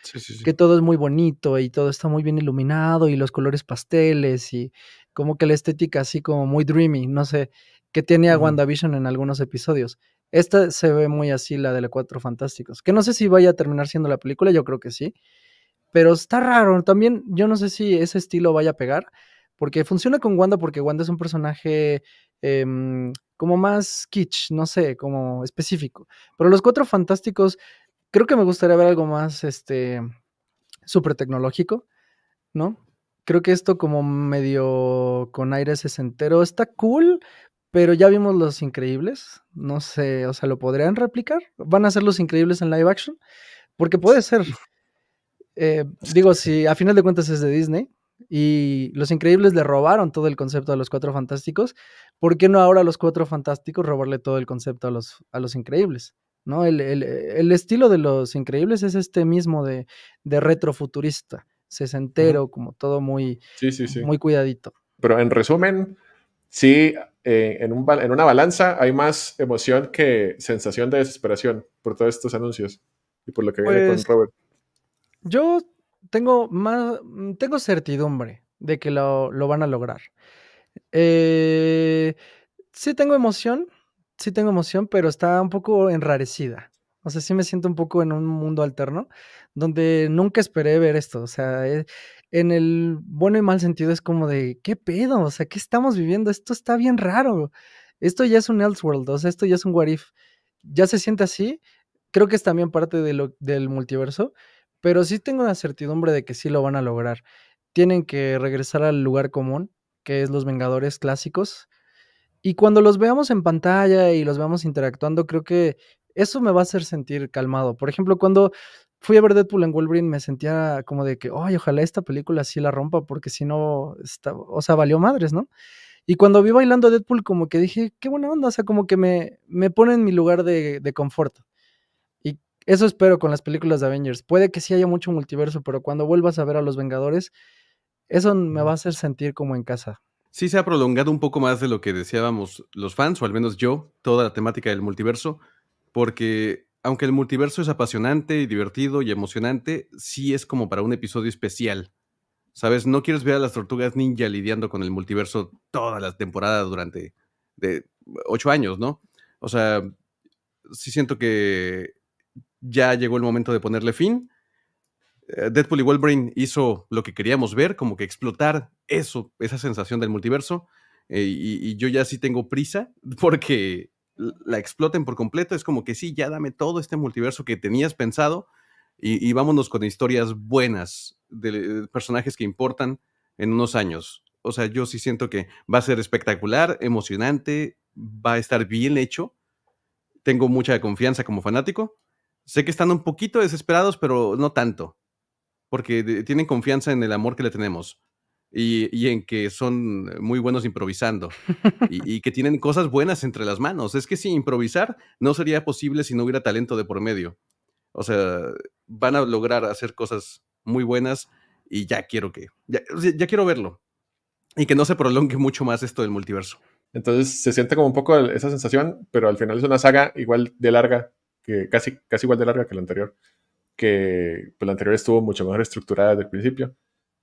que todo es muy bonito y todo está muy bien iluminado y los colores pasteles y como que la estética así como muy dreamy, no sé, que tenía WandaVision en algunos episodios. Esta se ve muy así, la de los Cuatro Fantásticos, que no sé si vaya a terminar siendo la película, yo creo que sí, pero está raro, también yo no sé si ese estilo vaya a pegar, porque funciona con Wanda porque Wanda es un personaje em, como más kitsch, no sé, como específico, pero los Cuatro Fantásticos creo que me gustaría ver algo más, este, súper tecnológico, ¿no? creo que esto como medio con aire sesentero está cool, pero ya vimos Los Increíbles, no sé, o sea, ¿lo podrían replicar? ¿Van a ser Los Increíbles en live action? Porque puede ser. Eh, digo, si a final de cuentas es de Disney y Los Increíbles le robaron todo el concepto a los Cuatro Fantásticos, ¿por qué no ahora a los Cuatro Fantásticos robarle todo el concepto a Los, a los Increíbles? ¿No? El, el, el estilo de Los Increíbles es este mismo de, de retrofuturista se como todo muy, muy cuidadito. Pero en resumen, sí, eh, en, un, en, una balanza hay más emoción que sensación de desesperación por todos estos anuncios y por lo que viene con pues, Robert. Yo tengo más, mm, tengo certidumbre de que lo, van a lograr. Eh, sí tengo emoción, sí tengo emoción, pero está un poco enrarecida. O sea, sí me siento un poco en un mundo alterno donde nunca esperé ver esto. O sea, eh, en el bueno y mal sentido es como de, ¿qué pedo? O sea, ¿qué estamos viviendo? Esto está bien raro. Esto ya es un Elseworld, o sea, esto ya es un Warif, Ya se siente así. Creo que es también parte de lo, del multiverso, pero sí tengo la certidumbre de que sí lo van a lograr. Tienen que regresar al lugar común, que es los Vengadores clásicos. Y cuando los veamos en pantalla y los veamos interactuando, creo que eso me va a hacer sentir calmado. Por ejemplo, cuando fui a ver Deadpool en Wolverine, me sentía como de que, ay, ojalá esta película sí la rompa, porque si no, está, o sea, valió madres, ¿no? Y cuando vi bailando Deadpool, como que dije, qué buena onda, o sea, como que me, me pone en mi lugar de, de confort. Y eso espero con las películas de Avengers. Puede que sí haya mucho multiverso, pero cuando vuelvas a ver a los Vengadores, eso me va a hacer sentir como en casa sí se ha prolongado un poco más de lo que deseábamos los fans, o al menos yo, toda la temática del multiverso, porque aunque el multiverso es apasionante y divertido y emocionante, sí es como para un episodio especial. ¿Sabes? No quieres ver a las tortugas ninja lidiando con el multiverso todas las temporadas durante ocho años, ¿no? O sea, sí siento que ya llegó el momento de ponerle fin. Eh, Deadpool y Wolverine hizo lo que queríamos ver, como que explotar eso, esa sensación del multiverso. Eh, y, y, yo ya sí tengo prisa porque la exploten por completo, es como que sí, ya dame todo este multiverso que tenías pensado y, vámonos con historias buenas de, personajes que importan en unos años. O sea, yo sí siento que va a ser espectacular, emocionante, va a estar bien hecho. Tengo mucha confianza como fanático. Sé que están un poquito desesperados, pero no tanto, porque tienen confianza en el amor que le tenemos y, en que son muy buenos improvisando y, que tienen cosas buenas entre las manos. Es que si improvisar no sería posible si no hubiera talento de por medio. O sea, van a lograr hacer cosas muy buenas y ya quiero que, ya, quiero verlo y que no se prolongue mucho más esto del multiverso. Entonces se siente como un poco esa sensación, pero al final es una saga igual de larga, que casi, casi igual de larga que la anterior, que pues, la anterior estuvo mucho mejor estructurada desde el principio.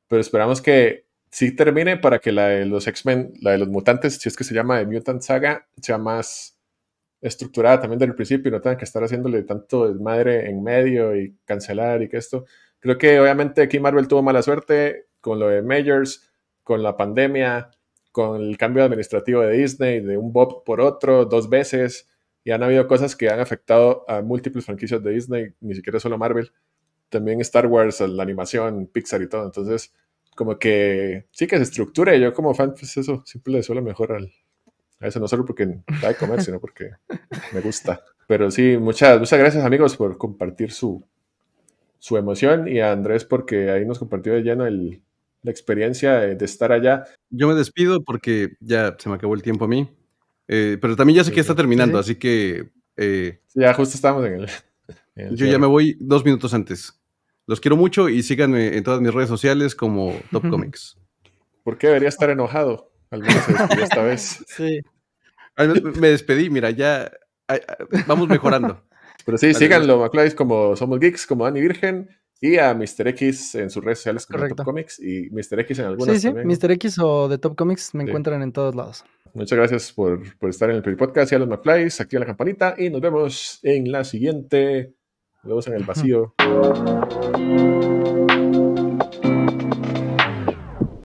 Pero esperamos que si termine para que la de los X-Men, la de los mutantes, si es que se llama de Mutant Saga, sea más estructurada también desde el principio y no tengan que estar haciéndole tanto desmadre en medio y cancelar y que esto. Creo que obviamente aquí Marvel tuvo mala suerte con lo de Majors, con la pandemia, con el cambio administrativo de Disney, de un Bob por otro, dos veces, y han habido cosas que han afectado a múltiples franquicias de Disney, ni siquiera solo Marvel, también Star Wars, la animación, Pixar y todo. Entonces, como que sí que se estructure. Yo como fan, pues eso, siempre le suelo mejor al, a eso, no solo porque da de comer, sino porque me gusta. Pero sí, muchas, muchas gracias amigos por compartir su, su emoción y a Andrés porque ahí nos compartió de lleno el, la experiencia de, estar allá. Yo me despido porque ya se me acabó el tiempo a mí, eh, pero también ya sé que está terminando, así que... Eh, ya justo estamos en el... yo ya me voy dos minutos antes. Los quiero mucho y síganme en todas mis redes sociales como Top Comics. ¿Por qué debería estar enojado? Al menos esta vez. Sí. me despedí, mira, ya vamos mejorando. Pero sí, síganlo, McFlys como Somos Geeks, como annie Virgen, y a Mr. X en sus redes sociales como Top Comics, y Mr. X en algunas Sí, sí, Mr. X o de Top Comics me encuentran en todos lados. Muchas gracias por, estar en el podcast y a los McFly, activen la campanita y nos vemos en la siguiente Luego en el vacío.